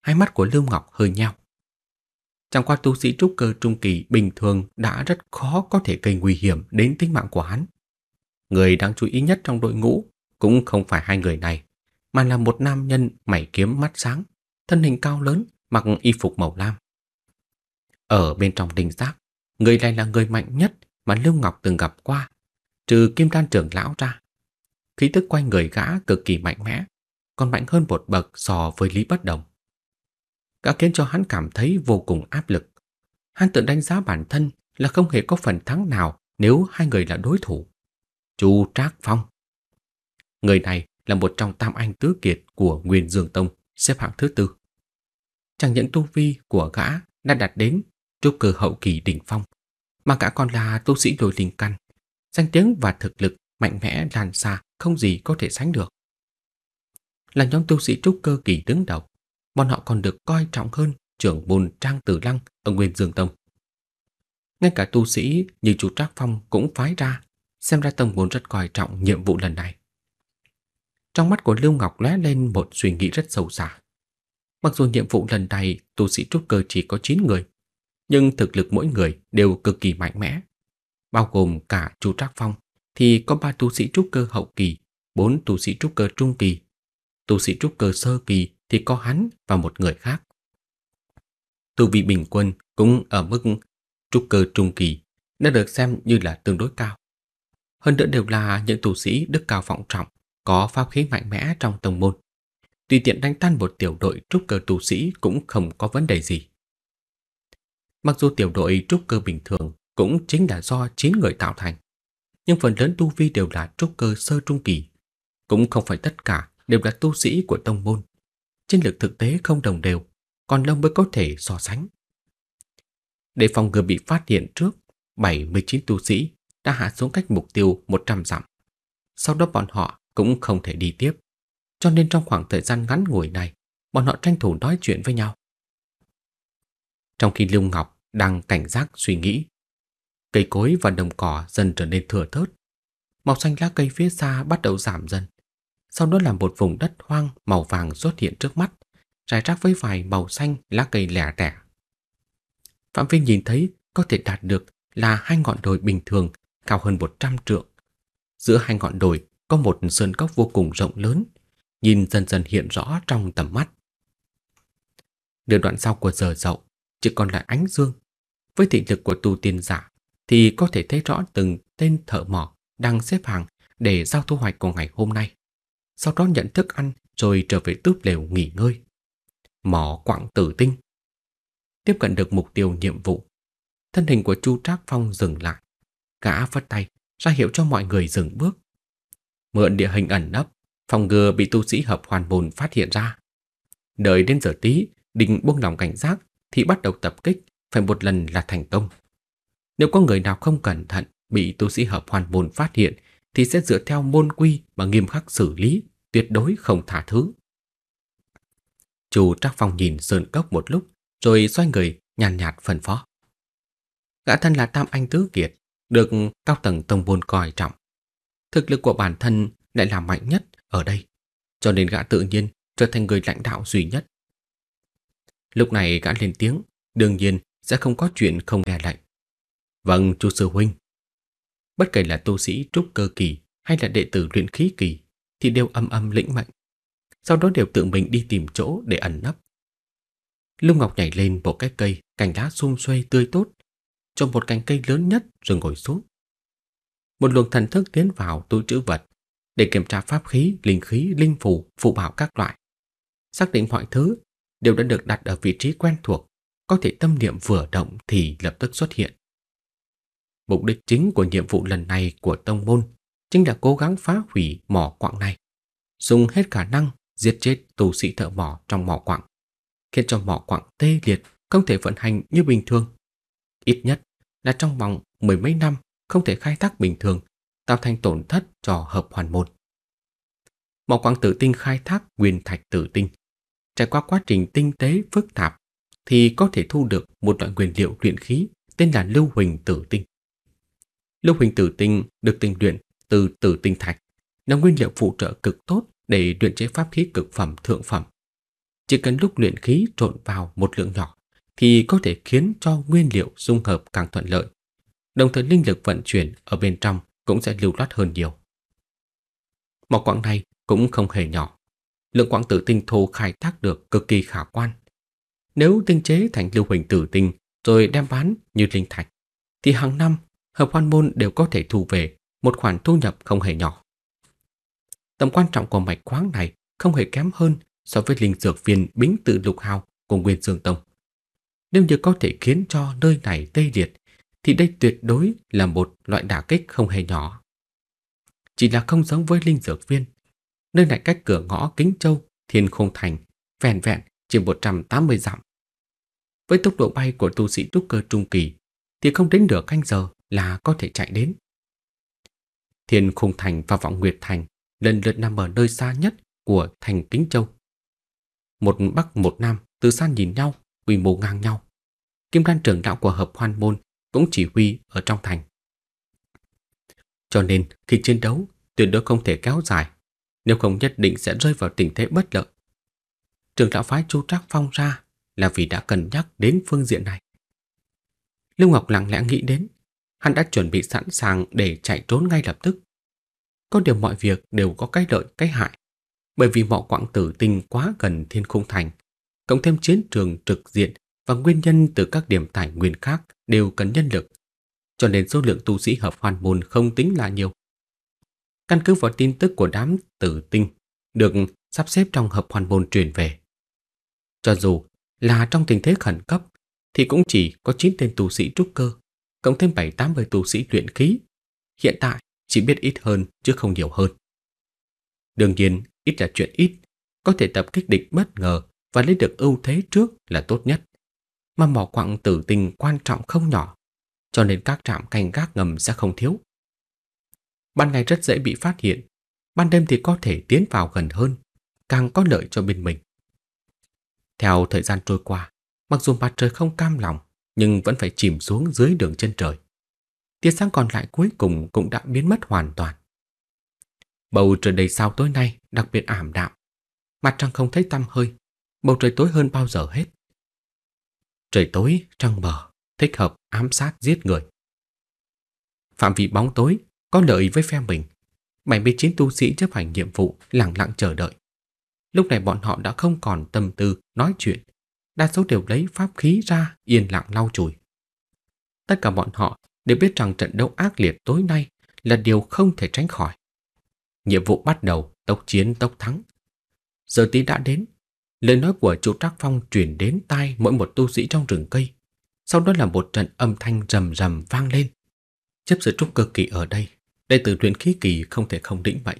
Hai mắt của Lưu Ngọc hơi nheo. Chẳng qua tu sĩ trúc cơ trung kỳ bình thường đã rất khó có thể gây nguy hiểm đến tính mạng của hắn. Người đáng chú ý nhất trong đội ngũ cũng không phải hai người này, mà là một nam nhân mảy kiếm mắt sáng, thân hình cao lớn, mặc y phục màu lam. Ở bên trong đình giác, người này là người mạnh nhất mà Lưu Ngọc từng gặp qua, trừ kim đan trưởng lão ra. Khí tức quanh người gã cực kỳ mạnh mẽ, còn mạnh hơn một bậc so với Lý Bất Đồng đã khiến cho hắn cảm thấy vô cùng áp lực. Hắn tự đánh giá bản thân là không hề có phần thắng nào nếu hai người là đối thủ. Chu Trác Phong Người này là một trong tam anh tứ kiệt của Nguyên Dương Tông, xếp hạng thứ tư. Chẳng những tu vi của gã đã đạt đến trúc cơ hậu kỳ đỉnh phong, mà gã còn là tu sĩ lôi linh căn, danh tiếng và thực lực mạnh mẽ lan xa không gì có thể sánh được. Là nhóm tu sĩ trúc cơ kỳ đứng đầu, bọn họ còn được coi trọng hơn trưởng môn Trang Tử Lăng ở Nguyên Dương Tông. Ngay cả tu sĩ như chú Trác Phong cũng phái ra, xem ra tông môn rất coi trọng nhiệm vụ lần này. Trong mắt của Lưu Ngọc lóe lên một suy nghĩ rất sâu xa. Mặc dù nhiệm vụ lần này tu sĩ trúc cơ chỉ có 9 người, nhưng thực lực mỗi người đều cực kỳ mạnh mẽ. Bao gồm cả chú Trác Phong thì có 3 tu sĩ trúc cơ hậu kỳ, 4 tu sĩ trúc cơ trung kỳ tu sĩ trúc cơ sơ kỳ thì có hắn và một người khác. Tu vi bình quân cũng ở mức trúc cơ trung kỳ đã được xem như là tương đối cao. Hơn nữa đều là những tu sĩ đức cao vọng trọng, có pháp khí mạnh mẽ trong tầng môn. tuy tiện đánh tan một tiểu đội trúc cơ tu sĩ cũng không có vấn đề gì. Mặc dù tiểu đội trúc cơ bình thường cũng chính là do 9 người tạo thành, nhưng phần lớn tu vi đều là trúc cơ sơ trung kỳ. Cũng không phải tất cả đều là tu sĩ của tông môn. Chiến lược thực tế không đồng đều, còn Long mới có thể so sánh. Để phòng ngừa bị phát hiện trước, 79 tu sĩ đã hạ xuống cách mục tiêu 100 dặm. Sau đó bọn họ cũng không thể đi tiếp. Cho nên trong khoảng thời gian ngắn ngủi này, bọn họ tranh thủ nói chuyện với nhau. Trong khi Lưu Ngọc đang cảnh giác suy nghĩ, cây cối và đồng cỏ dần trở nên thừa thớt. Màu xanh lá cây phía xa bắt đầu giảm dần sau đó là một vùng đất hoang màu vàng xuất hiện trước mắt, rải rác với vài màu xanh lá cây lẻ tẻ. Phạm vi nhìn thấy có thể đạt được là hai ngọn đồi bình thường cao hơn 100 trượng. Giữa hai ngọn đồi có một sơn cốc vô cùng rộng lớn, nhìn dần dần hiện rõ trong tầm mắt. Nửa đoạn sau của giờ dậu chỉ còn lại ánh dương. Với thị lực của tu tiên giả thì có thể thấy rõ từng tên thợ mỏ đang xếp hàng để giao thu hoạch của ngày hôm nay sau đó nhận thức ăn rồi trở về túp lều nghỉ ngơi. Mỏ quặng tử tinh. Tiếp cận được mục tiêu nhiệm vụ, thân hình của Chu Trác Phong dừng lại, gã vất tay ra hiệu cho mọi người dừng bước. Mượn địa hình ẩn nấp, phòng ngừa bị tu sĩ hợp hoàn bồn phát hiện ra. Đợi đến giờ tí, định buông lòng cảnh giác thì bắt đầu tập kích, phải một lần là thành công. Nếu có người nào không cẩn thận bị tu sĩ hợp hoàn bồn phát hiện thì sẽ dựa theo môn quy mà nghiêm khắc xử lý, tuyệt đối không tha thứ. Chu Trác Phong nhìn Sơn Cốc một lúc, rồi xoay người, nhàn nhạt, nhạt phân phó. Gã thân là Tam Anh Tứ Kiệt, được cao tầng tông môn coi trọng. Thực lực của bản thân lại là mạnh nhất ở đây, cho nên gã tự nhiên trở thành người lãnh đạo duy nhất. Lúc này gã lên tiếng, đương nhiên sẽ không có chuyện không nghe lệnh. Vâng, chú sư huynh bất kể là tu sĩ trúc cơ kỳ hay là đệ tử luyện khí kỳ thì đều âm âm lĩnh mạnh. Sau đó đều tự mình đi tìm chỗ để ẩn nấp. Lương Ngọc nhảy lên một cái cây, cành lá xung xuê tươi tốt, cho một cành cây lớn nhất rồi ngồi xuống. Một luồng thần thức tiến vào túi trữ vật để kiểm tra pháp khí, linh khí, linh phù, phụ bảo các loại. Xác định mọi thứ đều đã được đặt ở vị trí quen thuộc, có thể tâm niệm vừa động thì lập tức xuất hiện. Mục đích chính của nhiệm vụ lần này của tông môn chính là cố gắng phá hủy mỏ quạng này, dùng hết khả năng giết chết tù sĩ thợ mỏ trong mỏ quạng, khiến cho mỏ quạng tê liệt không thể vận hành như bình thường. Ít nhất là trong vòng mười mấy năm không thể khai thác bình thường, tạo thành tổn thất cho hợp hoàn môn. Mỏ quạng tử tinh khai thác nguyên thạch tử tinh, trải qua quá trình tinh tế phức tạp thì có thể thu được một loại nguyên liệu luyện khí tên là lưu huỳnh tử tinh lưu hình tử tinh được tinh luyện từ tử tinh thạch, là nguyên liệu phụ trợ cực tốt để luyện chế pháp khí cực phẩm thượng phẩm. Chỉ cần lúc luyện khí trộn vào một lượng nhỏ thì có thể khiến cho nguyên liệu dung hợp càng thuận lợi. Đồng thời linh lực vận chuyển ở bên trong cũng sẽ lưu loát hơn nhiều. Mỏ quặng này cũng không hề nhỏ. Lượng quặng tử tinh thô khai thác được cực kỳ khả quan. Nếu tinh chế thành lưu huỳnh tử tinh rồi đem bán như linh thạch thì hàng năm hợp hoan môn đều có thể thu về một khoản thu nhập không hề nhỏ. Tầm quan trọng của mạch khoáng này không hề kém hơn so với linh dược viên bính tự lục hào của Nguyên Dương Tông. Nếu như có thể khiến cho nơi này tê liệt, thì đây tuyệt đối là một loại đả kích không hề nhỏ. Chỉ là không giống với linh dược viên, nơi này cách cửa ngõ Kính Châu, Thiên Khôn Thành, vẹn vẹn chỉ 180 dặm. Với tốc độ bay của tu sĩ trúc cơ trung kỳ thì không đến được canh giờ là có thể chạy đến. Thiên Khung Thành và Vọng Nguyệt Thành lần lượt nằm ở nơi xa nhất của thành Kính Châu. Một Bắc một Nam từ xa nhìn nhau, quy mô ngang nhau. Kim Đan trưởng đạo của hợp hoan môn cũng chỉ huy ở trong thành. Cho nên khi chiến đấu tuyệt đối không thể kéo dài, nếu không nhất định sẽ rơi vào tình thế bất lợi. Trường đạo phái Chu Trác Phong ra là vì đã cân nhắc đến phương diện này. Lưu Ngọc lặng lẽ nghĩ đến hắn đã chuẩn bị sẵn sàng để chạy trốn ngay lập tức. Có điều mọi việc đều có cái lợi cái hại, bởi vì mỏ quảng tử tinh quá gần thiên khung thành, cộng thêm chiến trường trực diện và nguyên nhân từ các điểm tài nguyên khác đều cần nhân lực, cho nên số lượng tu sĩ hợp hoàn môn không tính là nhiều. Căn cứ vào tin tức của đám tử tinh được sắp xếp trong hợp hoàn môn truyền về. Cho dù là trong tình thế khẩn cấp thì cũng chỉ có 9 tên tu sĩ trúc cơ cộng thêm 7-80 tu sĩ luyện khí. Hiện tại chỉ biết ít hơn chứ không nhiều hơn. Đương nhiên, ít là chuyện ít, có thể tập kích địch bất ngờ và lấy được ưu thế trước là tốt nhất. Mà mỏ quặng tử tình quan trọng không nhỏ, cho nên các trạm canh gác ngầm sẽ không thiếu. Ban ngày rất dễ bị phát hiện, ban đêm thì có thể tiến vào gần hơn, càng có lợi cho bên mình. Theo thời gian trôi qua, mặc dù mặt trời không cam lòng, nhưng vẫn phải chìm xuống dưới đường chân trời. Tia sáng còn lại cuối cùng cũng đã biến mất hoàn toàn. Bầu trời đầy sao tối nay đặc biệt ảm đạm. Mặt trăng không thấy tăm hơi, bầu trời tối hơn bao giờ hết. Trời tối, trăng mờ, thích hợp ám sát giết người. Phạm vị bóng tối có lợi với phe mình. 79 tu sĩ chấp hành nhiệm vụ lặng lặng chờ đợi. Lúc này bọn họ đã không còn tâm tư nói chuyện đa số đều lấy pháp khí ra yên lặng lau chùi. Tất cả bọn họ đều biết rằng trận đấu ác liệt tối nay là điều không thể tránh khỏi. Nhiệm vụ bắt đầu tốc chiến tốc thắng. Giờ tí đã đến, lời nói của chủ Trác Phong truyền đến tai mỗi một tu sĩ trong rừng cây. Sau đó là một trận âm thanh rầm rầm vang lên. Chấp sự trúc cơ kỳ ở đây, đệ tử luyện khí kỳ không thể không đĩnh mệnh.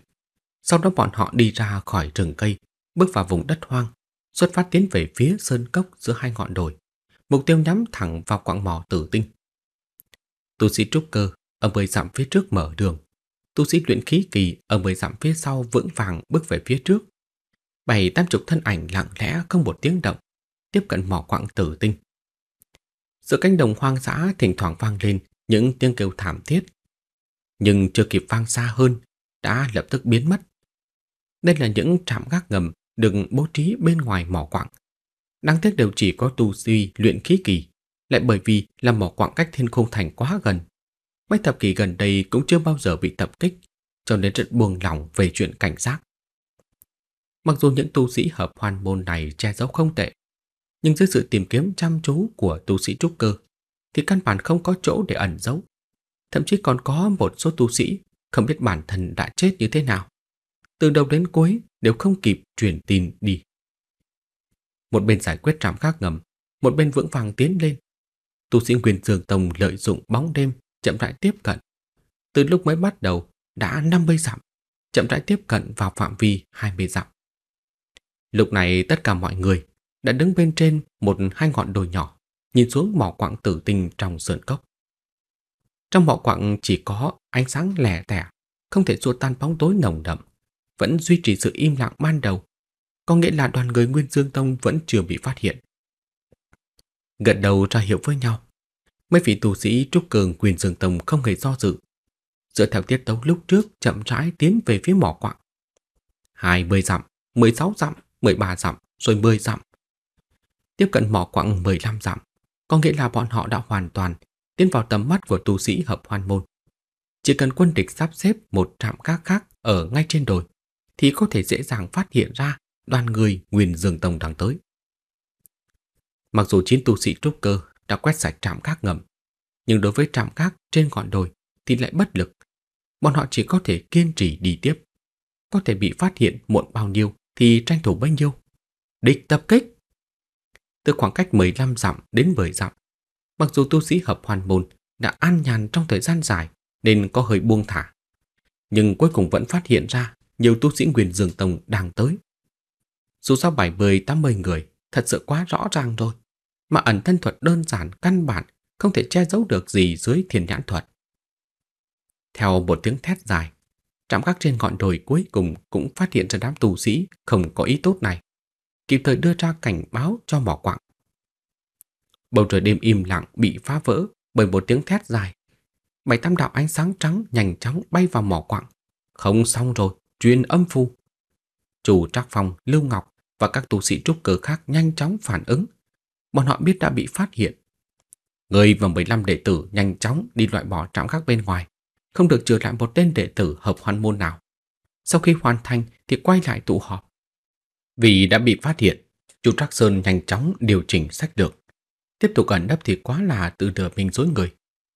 Sau đó bọn họ đi ra khỏi rừng cây, bước vào vùng đất hoang xuất phát tiến về phía sơn cốc giữa hai ngọn đồi, mục tiêu nhắm thẳng vào quặng mỏ tử tinh. Tu sĩ trúc cơ ở 10 dặm phía trước mở đường, tu sĩ luyện khí kỳ ở 10 dặm phía sau vững vàng bước về phía trước. Bảy tam chục thân ảnh lặng lẽ không một tiếng động, tiếp cận mỏ quặng tử tinh. Giữa cánh đồng hoang dã thỉnh thoảng vang lên những tiếng kêu thảm thiết, nhưng chưa kịp vang xa hơn đã lập tức biến mất. Đây là những trạm gác ngầm được bố trí bên ngoài mỏ quặng. Đáng tiếc đều chỉ có tu sĩ luyện khí kỳ, lại bởi vì là mỏ quặng cách thiên không thành quá gần. Mấy thập kỷ gần đây cũng chưa bao giờ bị tập kích, cho nên rất buồn lòng về chuyện cảnh giác. Mặc dù những tu sĩ hợp hoàn môn này che giấu không tệ, nhưng dưới sự tìm kiếm chăm chú của tu sĩ trúc cơ thì căn bản không có chỗ để ẩn giấu. Thậm chí còn có một số tu sĩ không biết bản thân đã chết như thế nào, từ đầu đến cuối đều không kịp truyền tin đi. Một bên giải quyết trạm khác ngầm, một bên vững vàng tiến lên. Tu sĩ quyền Dương Tông lợi dụng bóng đêm chậm rãi tiếp cận. Từ lúc mới bắt đầu đã 50 dặm, chậm rãi tiếp cận vào phạm vi 20 dặm. Lúc này tất cả mọi người đã đứng bên trên một hai ngọn đồi nhỏ, nhìn xuống mỏ quặng tử tinh trong sườn cốc. Trong mỏ quặng chỉ có ánh sáng lẻ tẻ, không thể xua tan bóng tối nồng đậm vẫn duy trì sự im lặng ban đầu, có nghĩa là đoàn người Nguyên Dương Tông vẫn chưa bị phát hiện. Gật đầu ra hiệu với nhau, mấy vị tù sĩ trúc cường Nguyên Dương Tông không hề do dự, dựa theo tiết tấu lúc trước chậm rãi tiến về phía mỏ quạng. quặng. 20 dặm, 16 dặm, ba dặm, rồi mười dặm. Tiếp cận mỏ quạng mười lăm dặm, có nghĩa là bọn họ đã hoàn toàn tiến vào tầm mắt của tu sĩ hợp hoan môn. Chỉ cần quân địch sắp xếp một trạm gác khác ở ngay trên đồi, thì có thể dễ dàng phát hiện ra đoàn người Nguyên Dương Tông đang tới. Mặc dù chín tu sĩ trúc cơ đã quét sạch trạm các ngầm, nhưng đối với trạm các trên ngọn đồi thì lại bất lực. Bọn họ chỉ có thể kiên trì đi tiếp. Có thể bị phát hiện muộn bao nhiêu thì tranh thủ bấy nhiêu. Địch tập kích! Từ khoảng cách 15 dặm đến 10 dặm, mặc dù tu sĩ hợp hoàn môn đã an nhàn trong thời gian dài nên có hơi buông thả. Nhưng cuối cùng vẫn phát hiện ra nhiều tu sĩ quyền Dương Tông đang tới. Dù sao 70-80 người thật sự quá rõ ràng rồi, mà ẩn thân thuật đơn giản căn bản không thể che giấu được gì dưới thiền nhãn thuật. Theo một tiếng thét dài, trạm gác trên ngọn đồi cuối cùng cũng phát hiện ra đám tù sĩ không có ý tốt này, kịp thời đưa ra cảnh báo cho mỏ quạng Bầu trời đêm im lặng bị phá vỡ bởi một tiếng thét dài. Bảy tam đạo ánh sáng trắng nhanh chóng bay vào mỏ quạng Không xong rồi, truyền âm phù. Chủ Trác Phong, Lưu Ngọc và các tu sĩ trúc cơ khác nhanh chóng phản ứng. Bọn họ biết đã bị phát hiện. Người và 15 đệ tử nhanh chóng đi loại bỏ trạm gác bên ngoài, không được trừ lại một tên đệ tử hợp hoàn môn nào. Sau khi hoàn thành thì quay lại tụ họp. Vì đã bị phát hiện, chủ Trác Sơn nhanh chóng điều chỉnh sách được Tiếp tục ẩn nấp thì quá là tự đưa mình dối người.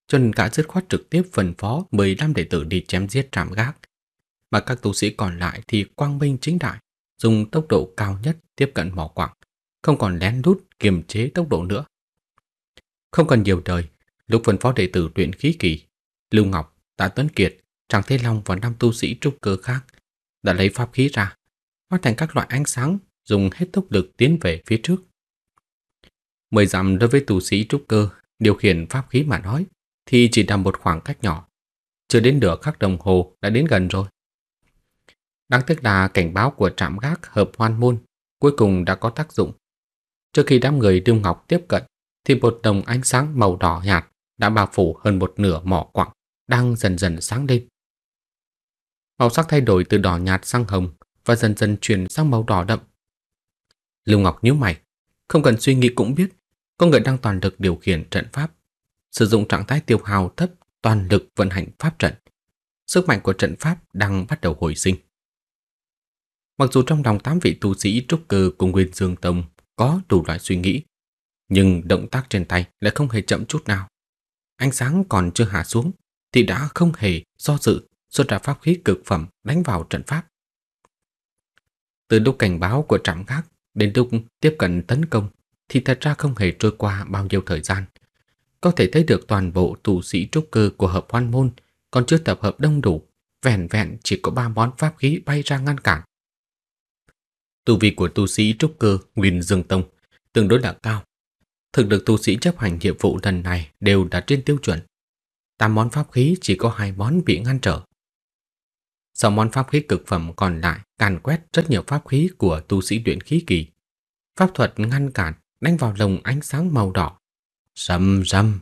Cho nên cả dứt khoát trực tiếp phần phó 15 đệ tử đi chém giết trạm gác mà các tu sĩ còn lại thì quang minh chính đại, dùng tốc độ cao nhất tiếp cận mỏ quặng, không còn lén lút kiềm chế tốc độ nữa. Không cần nhiều đời, lúc phân phó đệ tử luyện khí kỳ, Lưu Ngọc, Tạ Tuấn Kiệt, tràng Thế Long và năm tu sĩ trúc cơ khác đã lấy pháp khí ra, hóa thành các loại ánh sáng dùng hết tốc lực tiến về phía trước. Mười dặm đối với tu sĩ trúc cơ điều khiển pháp khí mà nói thì chỉ là một khoảng cách nhỏ. Chưa đến nửa khắc đồng hồ đã đến gần rồi. Đáng tiếc là cảnh báo của trạm gác hợp hoan môn cuối cùng đã có tác dụng. Trước khi đám người Điêu Ngọc tiếp cận, thì một đồng ánh sáng màu đỏ nhạt đã bao phủ hơn một nửa mỏ quặng đang dần dần sáng lên. Màu sắc thay đổi từ đỏ nhạt sang hồng và dần dần chuyển sang màu đỏ đậm. Lưu Ngọc nhíu mày, không cần suy nghĩ cũng biết, con người đang toàn lực điều khiển trận pháp, sử dụng trạng thái tiêu hao thấp toàn lực vận hành pháp trận. Sức mạnh của trận pháp đang bắt đầu hồi sinh. Mặc dù trong lòng tám vị tu sĩ trúc cơ cùng Nguyên Dương Tông có đủ loại suy nghĩ, nhưng động tác trên tay lại không hề chậm chút nào. Ánh sáng còn chưa hạ xuống thì đã không hề do dự xuất ra pháp khí cực phẩm đánh vào trận pháp. Từ lúc cảnh báo của trạm gác đến lúc tiếp cận tấn công thì thật ra không hề trôi qua bao nhiêu thời gian. Có thể thấy được toàn bộ tu sĩ trúc cơ của hợp hoan môn còn chưa tập hợp đông đủ, vẹn vẹn chỉ có ba món pháp khí bay ra ngăn cản tu vi của tu sĩ trúc cơ Nguyên Dương Tông tương đối là cao. Thực lực tu sĩ chấp hành nhiệm vụ lần này đều đạt trên tiêu chuẩn. Tám món pháp khí chỉ có hai món bị ngăn trở. Sau món pháp khí cực phẩm còn lại càn quét rất nhiều pháp khí của tu sĩ luyện khí kỳ. Pháp thuật ngăn cản đánh vào lồng ánh sáng màu đỏ. Rầm rầm.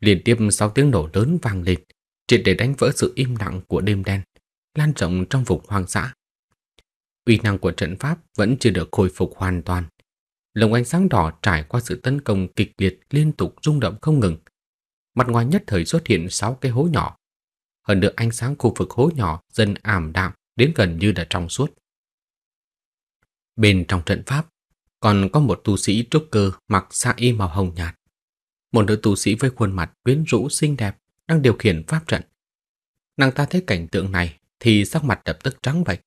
Liên tiếp sau tiếng nổ lớn vang lên, triệt để đánh vỡ sự im lặng của đêm đen, lan rộng trong vùng hoang dã uy năng của trận pháp vẫn chưa được khôi phục hoàn toàn. Lồng ánh sáng đỏ trải qua sự tấn công kịch liệt liên tục rung động không ngừng. Mặt ngoài nhất thời xuất hiện 6 cái hố nhỏ. Hơn được ánh sáng khu vực hố nhỏ dần ảm đạm đến gần như là trong suốt. Bên trong trận pháp còn có một tu sĩ trúc cơ mặc sa y màu hồng nhạt. Một nữ tu sĩ với khuôn mặt quyến rũ xinh đẹp đang điều khiển pháp trận. Nàng ta thấy cảnh tượng này thì sắc mặt lập tức trắng bệch,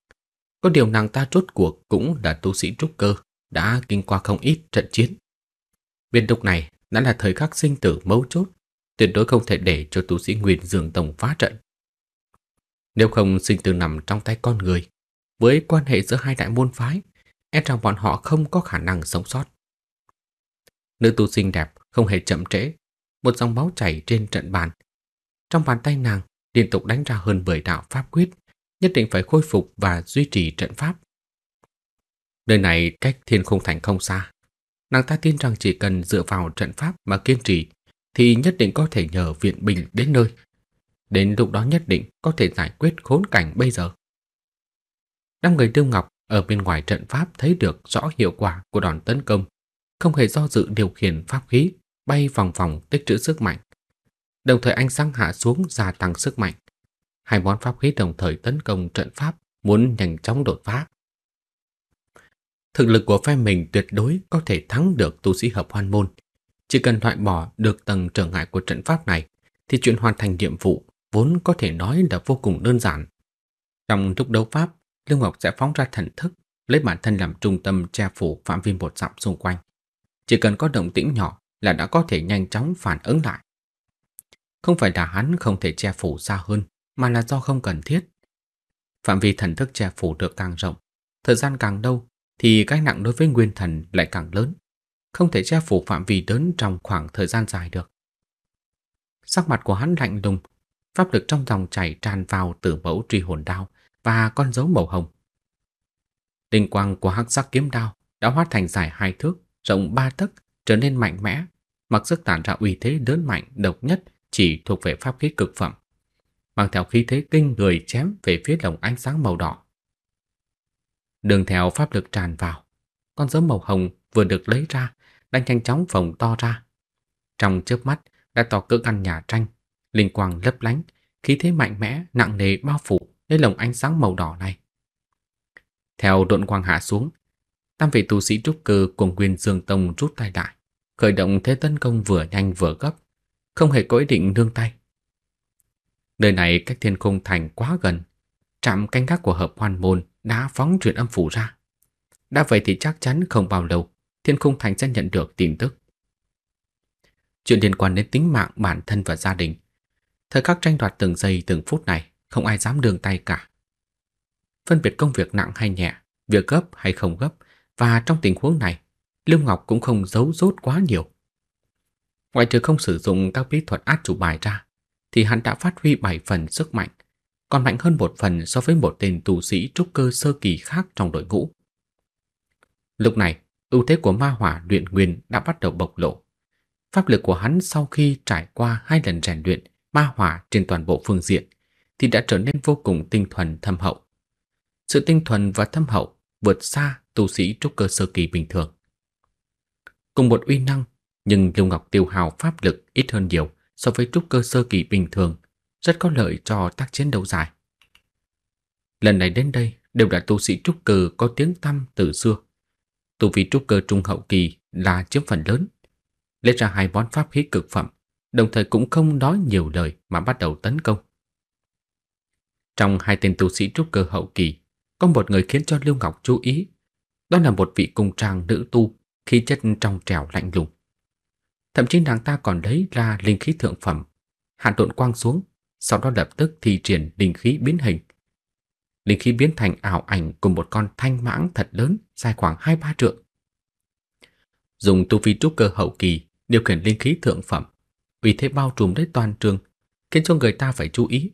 có điều nàng ta rốt cuộc cũng là tu sĩ trúc cơ, đã kinh qua không ít trận chiến. Biên lúc này đã là thời khắc sinh tử mấu chốt, tuyệt đối không thể để cho tu sĩ Nguyên Dương Tông phá trận. Nếu không sinh tử nằm trong tay con người, với quan hệ giữa hai đại môn phái, e rằng bọn họ không có khả năng sống sót. Nữ tu sinh đẹp không hề chậm trễ, một dòng máu chảy trên trận bàn. Trong bàn tay nàng liên tục đánh ra hơn 10 đạo pháp quyết nhất định phải khôi phục và duy trì trận pháp. Nơi này cách thiên không thành không xa. Nàng ta tin rằng chỉ cần dựa vào trận pháp mà kiên trì thì nhất định có thể nhờ viện bình đến nơi. Đến lúc đó nhất định có thể giải quyết khốn cảnh bây giờ. Năm người tiêu ngọc ở bên ngoài trận pháp thấy được rõ hiệu quả của đòn tấn công, không hề do dự điều khiển pháp khí bay vòng vòng tích trữ sức mạnh. Đồng thời anh sáng hạ xuống gia tăng sức mạnh. Hai món pháp khí đồng thời tấn công trận pháp, muốn nhanh chóng đột phá. Thực lực của phe mình tuyệt đối có thể thắng được tu sĩ hợp hoan môn. Chỉ cần loại bỏ được tầng trở ngại của trận pháp này, thì chuyện hoàn thành nhiệm vụ vốn có thể nói là vô cùng đơn giản. Trong lúc đấu pháp, Lương Ngọc sẽ phóng ra thần thức, lấy bản thân làm trung tâm che phủ phạm vi một dặm xung quanh. Chỉ cần có động tĩnh nhỏ là đã có thể nhanh chóng phản ứng lại. Không phải là hắn không thể che phủ xa hơn, mà là do không cần thiết. Phạm vi thần thức che phủ được càng rộng, thời gian càng lâu thì cái nặng đối với nguyên thần lại càng lớn, không thể che phủ phạm vi lớn trong khoảng thời gian dài được. Sắc mặt của hắn lạnh lùng, pháp lực trong dòng chảy tràn vào từ mẫu truy hồn đao và con dấu màu hồng. Tinh quang của hắc sắc kiếm đao đã hóa thành dài hai thước, rộng ba tấc, trở nên mạnh mẽ, mặc sức tản ra uy thế lớn mạnh độc nhất chỉ thuộc về pháp khí cực phẩm mang theo khí thế kinh người chém về phía lồng ánh sáng màu đỏ. Đường theo pháp lực tràn vào, con giấm màu hồng vừa được lấy ra đang nhanh chóng phồng to ra. Trong chớp mắt đã to cỡ căn nhà tranh, linh quang lấp lánh, khí thế mạnh mẽ nặng nề bao phủ lấy lồng ánh sáng màu đỏ này. Theo độn quang hạ xuống, tam vị tu sĩ trúc cơ cùng quyền Dương Tông rút tay lại, khởi động thế tấn công vừa nhanh vừa gấp, không hề có ý định nương tay. Nơi này cách thiên khung thành quá gần. Trạm canh gác của hợp hoan môn đã phóng truyền âm phủ ra. Đã vậy thì chắc chắn không bao lâu thiên khung thành sẽ nhận được tin tức. Chuyện liên quan đến tính mạng bản thân và gia đình. Thời khắc tranh đoạt từng giây từng phút này không ai dám đường tay cả. Phân biệt công việc nặng hay nhẹ, việc gấp hay không gấp và trong tình huống này Lưu Ngọc cũng không giấu rốt quá nhiều. Ngoại trừ không sử dụng các bí thuật át chủ bài ra, thì hắn đã phát huy 7 phần sức mạnh, còn mạnh hơn một phần so với một tên tu sĩ trúc cơ sơ kỳ khác trong đội ngũ. Lúc này, ưu thế của ma hỏa luyện nguyên đã bắt đầu bộc lộ. Pháp lực của hắn sau khi trải qua hai lần rèn luyện ma hỏa trên toàn bộ phương diện thì đã trở nên vô cùng tinh thuần thâm hậu. Sự tinh thuần và thâm hậu vượt xa tu sĩ trúc cơ sơ kỳ bình thường. Cùng một uy năng, nhưng Lưu Ngọc tiêu hào pháp lực ít hơn nhiều so với trúc cơ sơ kỳ bình thường, rất có lợi cho tác chiến đấu dài. Lần này đến đây đều là tu sĩ trúc cơ có tiếng tăm từ xưa. Tu vi trúc cơ trung hậu kỳ là chiếm phần lớn. Lấy ra hai món pháp khí cực phẩm, đồng thời cũng không nói nhiều lời mà bắt đầu tấn công. Trong hai tên tu sĩ trúc cơ hậu kỳ, có một người khiến cho Lưu Ngọc chú ý. Đó là một vị cung trang nữ tu, khi chất trong trèo lạnh lùng. Thậm chí nàng ta còn lấy ra linh khí thượng phẩm, hạn độn quang xuống, sau đó lập tức thi triển linh khí biến hình. Linh khí biến thành ảo ảnh cùng một con thanh mãng thật lớn dài khoảng 2-3 trượng. Dùng tu vi trúc cơ hậu kỳ điều khiển linh khí thượng phẩm, vì thế bao trùm đến toàn trường, khiến cho người ta phải chú ý.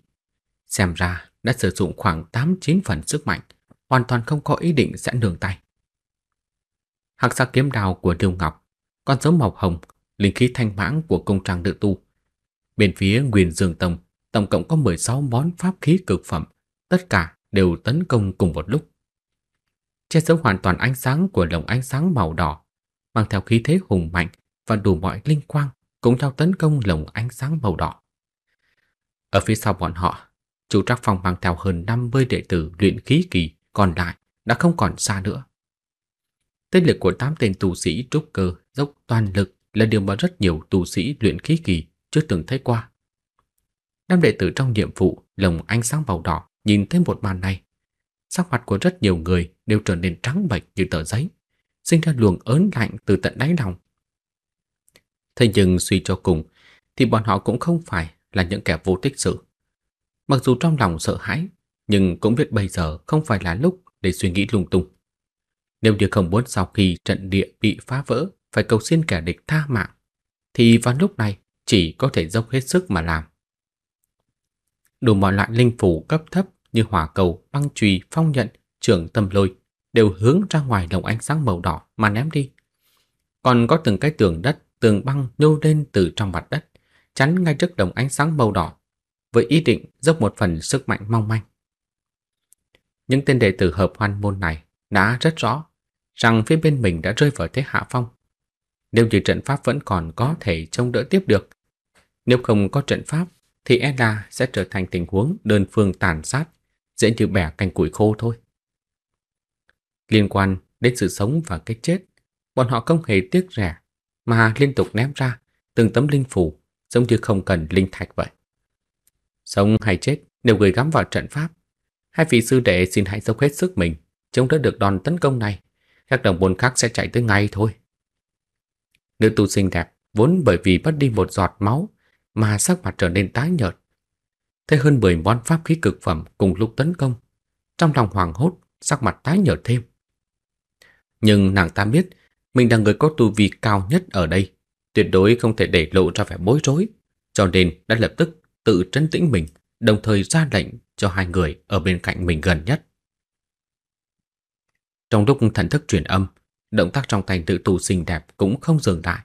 Xem ra đã sử dụng khoảng 8-9 phần sức mạnh, hoàn toàn không có ý định sẽ đường tay. Hạc xa kiếm đào của Điêu Ngọc, con dấu màu hồng linh khí thanh mãng của công trang nữ tu. Bên phía Nguyên Dương Tông, tổng cộng có 16 món pháp khí cực phẩm, tất cả đều tấn công cùng một lúc. Che giấu hoàn toàn ánh sáng của lồng ánh sáng màu đỏ, mang theo khí thế hùng mạnh và đủ mọi linh quang cũng nhau tấn công lồng ánh sáng màu đỏ. Ở phía sau bọn họ, chủ Trác phòng mang theo hơn 50 đệ tử luyện khí kỳ còn lại đã không còn xa nữa. Tên lực của tám tên tù sĩ trúc cơ dốc toàn lực là điều mà rất nhiều tu sĩ luyện khí kỳ chưa từng thấy qua. Nam đệ tử trong nhiệm vụ lồng ánh sáng màu đỏ nhìn thấy một màn này. Sắc mặt của rất nhiều người đều trở nên trắng bệch như tờ giấy, sinh ra luồng ớn lạnh từ tận đáy lòng. Thế nhưng suy cho cùng thì bọn họ cũng không phải là những kẻ vô tích sự. Mặc dù trong lòng sợ hãi, nhưng cũng biết bây giờ không phải là lúc để suy nghĩ lung tung. Nếu như không muốn sau khi trận địa bị phá vỡ phải cầu xin kẻ địch tha mạng, thì vào lúc này chỉ có thể dốc hết sức mà làm. Đủ mọi loại linh phủ cấp thấp như hỏa cầu, băng chùy, phong nhận, trường tâm lôi đều hướng ra ngoài lồng ánh sáng màu đỏ mà ném đi. Còn có từng cái tường đất, tường băng nhô lên từ trong mặt đất, chắn ngay trước đồng ánh sáng màu đỏ, với ý định dốc một phần sức mạnh mong manh. Những tên đệ tử hợp hoan môn này đã rất rõ rằng phía bên mình đã rơi vào thế hạ phong. Nếu như trận pháp vẫn còn có thể chống đỡ tiếp được Nếu không có trận pháp Thì e sẽ trở thành tình huống đơn phương tàn sát Dễ như bẻ cành củi khô thôi Liên quan đến sự sống và cái chết Bọn họ không hề tiếc rẻ Mà liên tục ném ra Từng tấm linh phủ Giống như không cần linh thạch vậy Sống hay chết đều gửi gắm vào trận pháp Hai vị sư đệ xin hãy dốc hết sức mình Chống đỡ được đòn tấn công này Các đồng môn khác sẽ chạy tới ngay thôi Nữ tu xinh đẹp vốn bởi vì mất đi một giọt máu mà sắc mặt trở nên tái nhợt. Thế hơn 10 món pháp khí cực phẩm cùng lúc tấn công. Trong lòng hoàng hốt, sắc mặt tái nhợt thêm. Nhưng nàng ta biết mình là người có tu vi cao nhất ở đây, tuyệt đối không thể để lộ ra vẻ bối rối, cho nên đã lập tức tự trấn tĩnh mình, đồng thời ra lệnh cho hai người ở bên cạnh mình gần nhất. Trong lúc thần thức truyền âm, Động tác trong tay tự tu xinh đẹp cũng không dừng lại,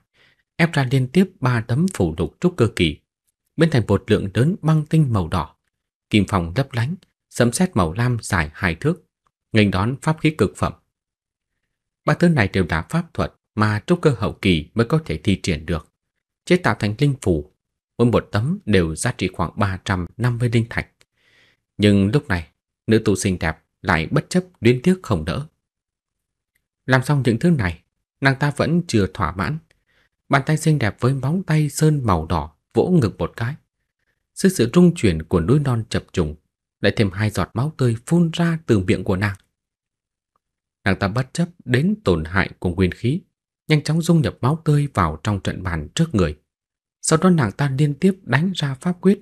ép ra liên tiếp ba tấm phủ lục trúc cơ kỳ, biến thành một lượng lớn băng tinh màu đỏ, kim phòng lấp lánh, sấm sét màu lam dài hai thước, nghênh đón pháp khí cực phẩm. Ba thứ này đều là pháp thuật mà trúc cơ hậu kỳ mới có thể thi triển được, chế tạo thành linh phủ. mỗi một tấm đều giá trị khoảng 350 linh thạch. Nhưng lúc này, nữ tu xinh đẹp lại bất chấp luyến tiếc không đỡ, làm xong những thứ này, nàng ta vẫn chưa thỏa mãn. Bàn tay xinh đẹp với móng tay sơn màu đỏ vỗ ngực một cái. Sức sự rung chuyển của núi non chập trùng lại thêm hai giọt máu tươi phun ra từ miệng của nàng. Nàng ta bất chấp đến tổn hại của nguyên khí, nhanh chóng dung nhập máu tươi vào trong trận bàn trước người. Sau đó nàng ta liên tiếp đánh ra pháp quyết,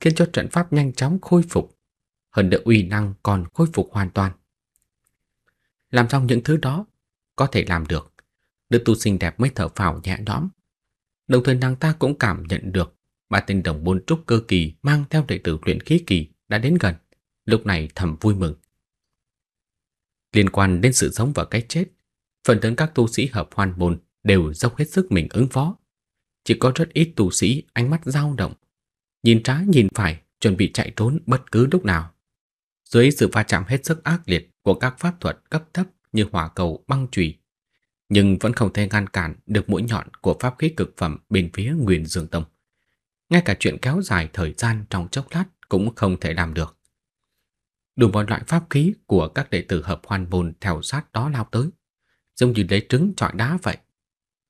khiến cho trận pháp nhanh chóng khôi phục, hơn nữa uy năng còn khôi phục hoàn toàn. Làm xong những thứ đó, có thể làm được. Đức tu xinh đẹp mới thở phào nhẹ nhõm. Đồng thời nàng ta cũng cảm nhận được ba tên đồng môn trúc cơ kỳ mang theo đệ tử luyện khí kỳ đã đến gần, lúc này thầm vui mừng. Liên quan đến sự sống và cái chết, phần lớn các tu sĩ hợp hoàn môn đều dốc hết sức mình ứng phó. Chỉ có rất ít tu sĩ ánh mắt dao động, nhìn trái nhìn phải, chuẩn bị chạy trốn bất cứ lúc nào. Dưới sự va chạm hết sức ác liệt của các pháp thuật cấp thấp như hỏa cầu băng chùy, nhưng vẫn không thể ngăn cản được mũi nhọn của pháp khí cực phẩm bên phía Nguyên Dương Tông. Ngay cả chuyện kéo dài thời gian trong chốc lát cũng không thể làm được. Đủ mọi loại pháp khí của các đệ tử hợp hoan bồn theo sát đó lao tới, giống như lấy trứng trọi đá vậy.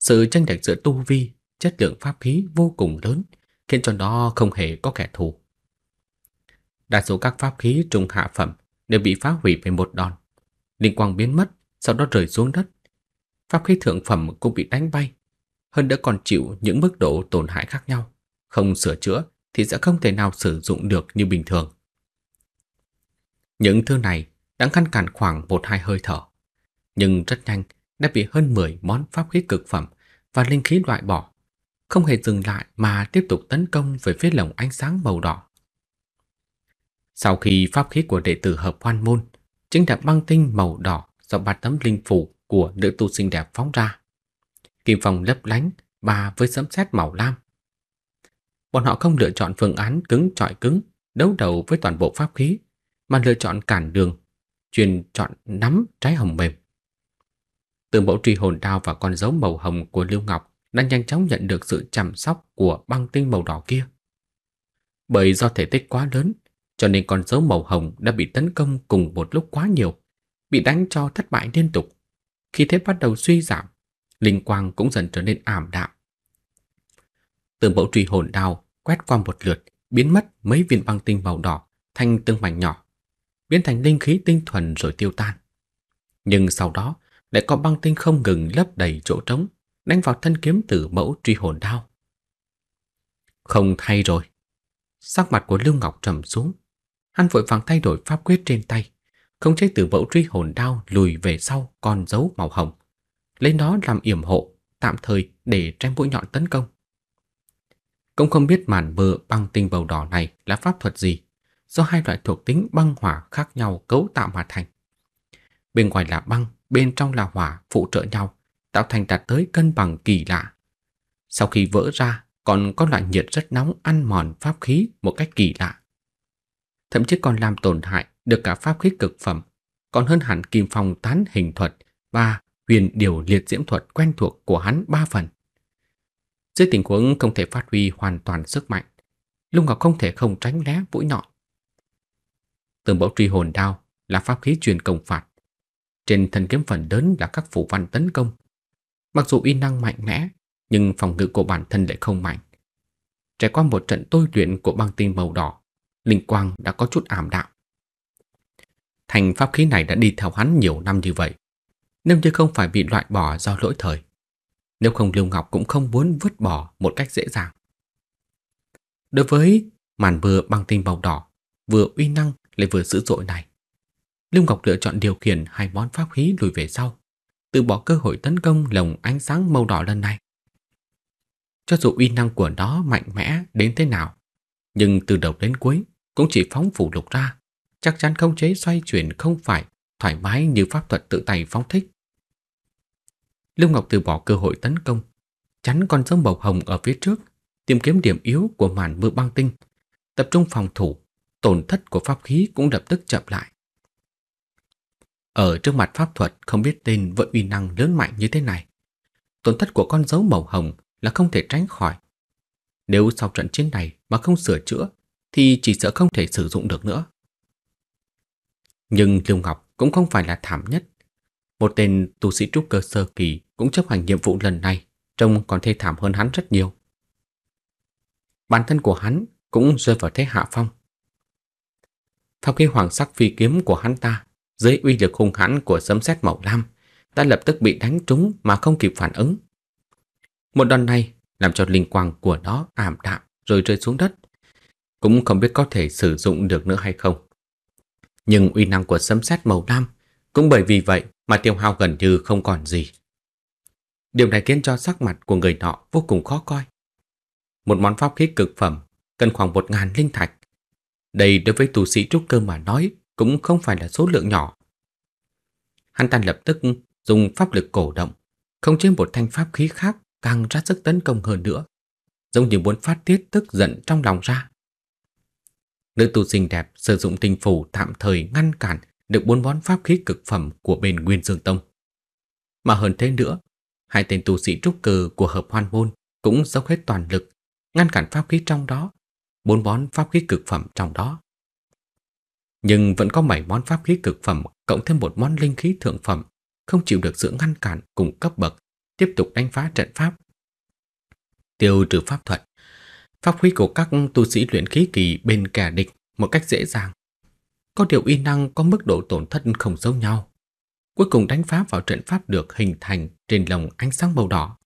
Sự tranh đạch giữa tu vi, chất lượng pháp khí vô cùng lớn, khiến cho nó không hề có kẻ thù. Đa số các pháp khí trung hạ phẩm đều bị phá hủy về một đòn. Linh quang biến mất, sau đó rơi xuống đất. Pháp khí thượng phẩm cũng bị đánh bay. Hơn đã còn chịu những mức độ tổn hại khác nhau. Không sửa chữa thì sẽ không thể nào sử dụng được như bình thường. Những thứ này đã ngăn cản khoảng một hai hơi thở. Nhưng rất nhanh đã bị hơn 10 món pháp khí cực phẩm và linh khí loại bỏ. Không hề dừng lại mà tiếp tục tấn công về phía lồng ánh sáng màu đỏ. Sau khi pháp khí của đệ tử hợp hoan môn chính là băng tinh màu đỏ do ba tấm linh phủ của nữ tu sinh đẹp phóng ra. Kim phòng lấp lánh bà với sấm sét màu lam. Bọn họ không lựa chọn phương án cứng trọi cứng, đấu đầu với toàn bộ pháp khí, mà lựa chọn cản đường, chuyên chọn nắm trái hồng mềm. Từ mẫu truy hồn đao và con dấu màu hồng của Lưu Ngọc đã nhanh chóng nhận được sự chăm sóc của băng tinh màu đỏ kia. Bởi do thể tích quá lớn, cho nên con dấu màu hồng đã bị tấn công cùng một lúc quá nhiều, bị đánh cho thất bại liên tục. Khi thế bắt đầu suy giảm, linh quang cũng dần trở nên ảm đạm. Tường mẫu truy hồn đao quét qua một lượt, biến mất mấy viên băng tinh màu đỏ thành từng mảnh nhỏ, biến thành linh khí tinh thuần rồi tiêu tan. Nhưng sau đó lại có băng tinh không ngừng lấp đầy chỗ trống, đánh vào thân kiếm tử mẫu truy hồn đao. Không thay rồi. Sắc mặt của Lưu Ngọc trầm xuống, Hắn vội vàng thay đổi pháp quyết trên tay, không chế tử mẫu truy hồn đao lùi về sau còn dấu màu hồng. Lấy nó làm yểm hộ, tạm thời để tránh mũi nhọn tấn công. Cũng không biết màn mưa băng tinh bầu đỏ này là pháp thuật gì, do hai loại thuộc tính băng hỏa khác nhau cấu tạo mà thành. Bên ngoài là băng, bên trong là hỏa phụ trợ nhau, tạo thành đạt tới cân bằng kỳ lạ. Sau khi vỡ ra, còn có loại nhiệt rất nóng ăn mòn pháp khí một cách kỳ lạ thậm chí còn làm tổn hại được cả pháp khí cực phẩm, còn hơn hẳn kim phong tán hình thuật và huyền điều liệt diễm thuật quen thuộc của hắn ba phần. Dưới tình huống không thể phát huy hoàn toàn sức mạnh, Lung Ngọc không thể không tránh né mũi nhọn. Tường bảo truy hồn đao là pháp khí truyền công phạt. Trên thân kiếm phần lớn là các phủ văn tấn công. Mặc dù y năng mạnh mẽ, nhưng phòng ngự của bản thân lại không mạnh. Trải qua một trận tôi luyện của băng tinh màu đỏ, linh quang đã có chút ảm đạm. Thành pháp khí này đã đi theo hắn nhiều năm như vậy, nếu như không phải bị loại bỏ do lỗi thời. Nếu không Lưu Ngọc cũng không muốn vứt bỏ một cách dễ dàng. Đối với màn vừa băng tinh màu đỏ, vừa uy năng lại vừa dữ dội này, Lưu Ngọc lựa chọn điều khiển hai món pháp khí lùi về sau, từ bỏ cơ hội tấn công lồng ánh sáng màu đỏ lần này. Cho dù uy năng của nó mạnh mẽ đến thế nào, nhưng từ đầu đến cuối, cũng chỉ phóng phủ lục ra, chắc chắn không chế xoay chuyển không phải thoải mái như pháp thuật tự tay phóng thích. Lưu Ngọc từ bỏ cơ hội tấn công, chắn con sông màu hồng ở phía trước, tìm kiếm điểm yếu của màn mưa băng tinh, tập trung phòng thủ, tổn thất của pháp khí cũng lập tức chậm lại. Ở trước mặt pháp thuật không biết tên vẫn uy năng lớn mạnh như thế này, tổn thất của con dấu màu hồng là không thể tránh khỏi. Nếu sau trận chiến này mà không sửa chữa thì chỉ sợ không thể sử dụng được nữa. Nhưng Lưu Ngọc cũng không phải là thảm nhất. Một tên tu sĩ trúc cơ sơ kỳ cũng chấp hành nhiệm vụ lần này, trông còn thê thảm hơn hắn rất nhiều. Bản thân của hắn cũng rơi vào thế hạ phong. Sau khi hoàng sắc phi kiếm của hắn ta, dưới uy lực hung hãn của sấm sét màu lam, đã lập tức bị đánh trúng mà không kịp phản ứng. Một đòn này làm cho linh quang của nó ảm đạm rồi rơi xuống đất cũng không biết có thể sử dụng được nữa hay không. Nhưng uy năng của sấm sét màu lam cũng bởi vì vậy mà tiêu hao gần như không còn gì. Điều này khiến cho sắc mặt của người nọ vô cùng khó coi. Một món pháp khí cực phẩm cần khoảng một ngàn linh thạch. Đây đối với tu sĩ trúc cơ mà nói cũng không phải là số lượng nhỏ. Hắn ta lập tức dùng pháp lực cổ động, không chế một thanh pháp khí khác càng ra sức tấn công hơn nữa, giống như muốn phát tiết tức giận trong lòng ra. Nữ tu xinh đẹp sử dụng tinh phủ tạm thời ngăn cản được bốn món pháp khí cực phẩm của bên Nguyên Dương Tông. Mà hơn thế nữa, hai tên tu sĩ trúc cờ của hợp hoan môn cũng dốc hết toàn lực ngăn cản pháp khí trong đó, bốn món pháp khí cực phẩm trong đó. Nhưng vẫn có bảy món pháp khí cực phẩm cộng thêm một món linh khí thượng phẩm không chịu được sự ngăn cản cùng cấp bậc tiếp tục đánh phá trận pháp. Tiêu trừ pháp thuật pháp huy của các tu sĩ luyện khí kỳ bên kẻ địch một cách dễ dàng. Có điều y năng có mức độ tổn thất không giống nhau. Cuối cùng đánh phá vào trận pháp được hình thành trên lồng ánh sáng màu đỏ.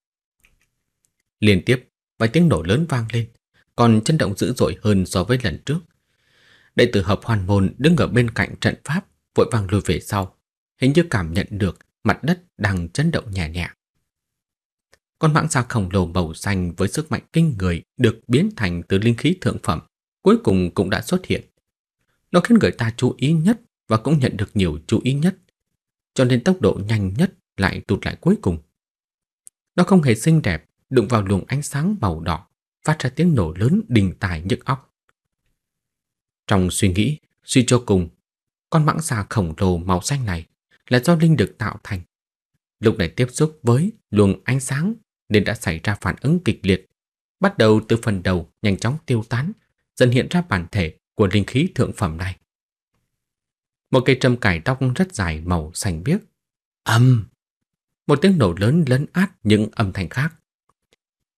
Liên tiếp, vài tiếng nổ lớn vang lên, còn chấn động dữ dội hơn so với lần trước. Đệ tử hợp hoàn môn đứng ở bên cạnh trận pháp, vội vàng lùi về sau, hình như cảm nhận được mặt đất đang chấn động nhẹ nhàng con mãng xà khổng lồ màu xanh với sức mạnh kinh người được biến thành từ linh khí thượng phẩm, cuối cùng cũng đã xuất hiện. Nó khiến người ta chú ý nhất và cũng nhận được nhiều chú ý nhất, cho nên tốc độ nhanh nhất lại tụt lại cuối cùng. Nó không hề xinh đẹp, đụng vào luồng ánh sáng màu đỏ, phát ra tiếng nổ lớn đình tài nhức óc. Trong suy nghĩ, suy cho cùng, con mãng xà khổng lồ màu xanh này là do linh được tạo thành. Lúc này tiếp xúc với luồng ánh sáng nên đã xảy ra phản ứng kịch liệt, bắt đầu từ phần đầu nhanh chóng tiêu tán, dần hiện ra bản thể của linh khí thượng phẩm này. Một cây trâm cải tóc rất dài màu xanh biếc. Âm! Một tiếng nổ lớn lấn át những âm thanh khác.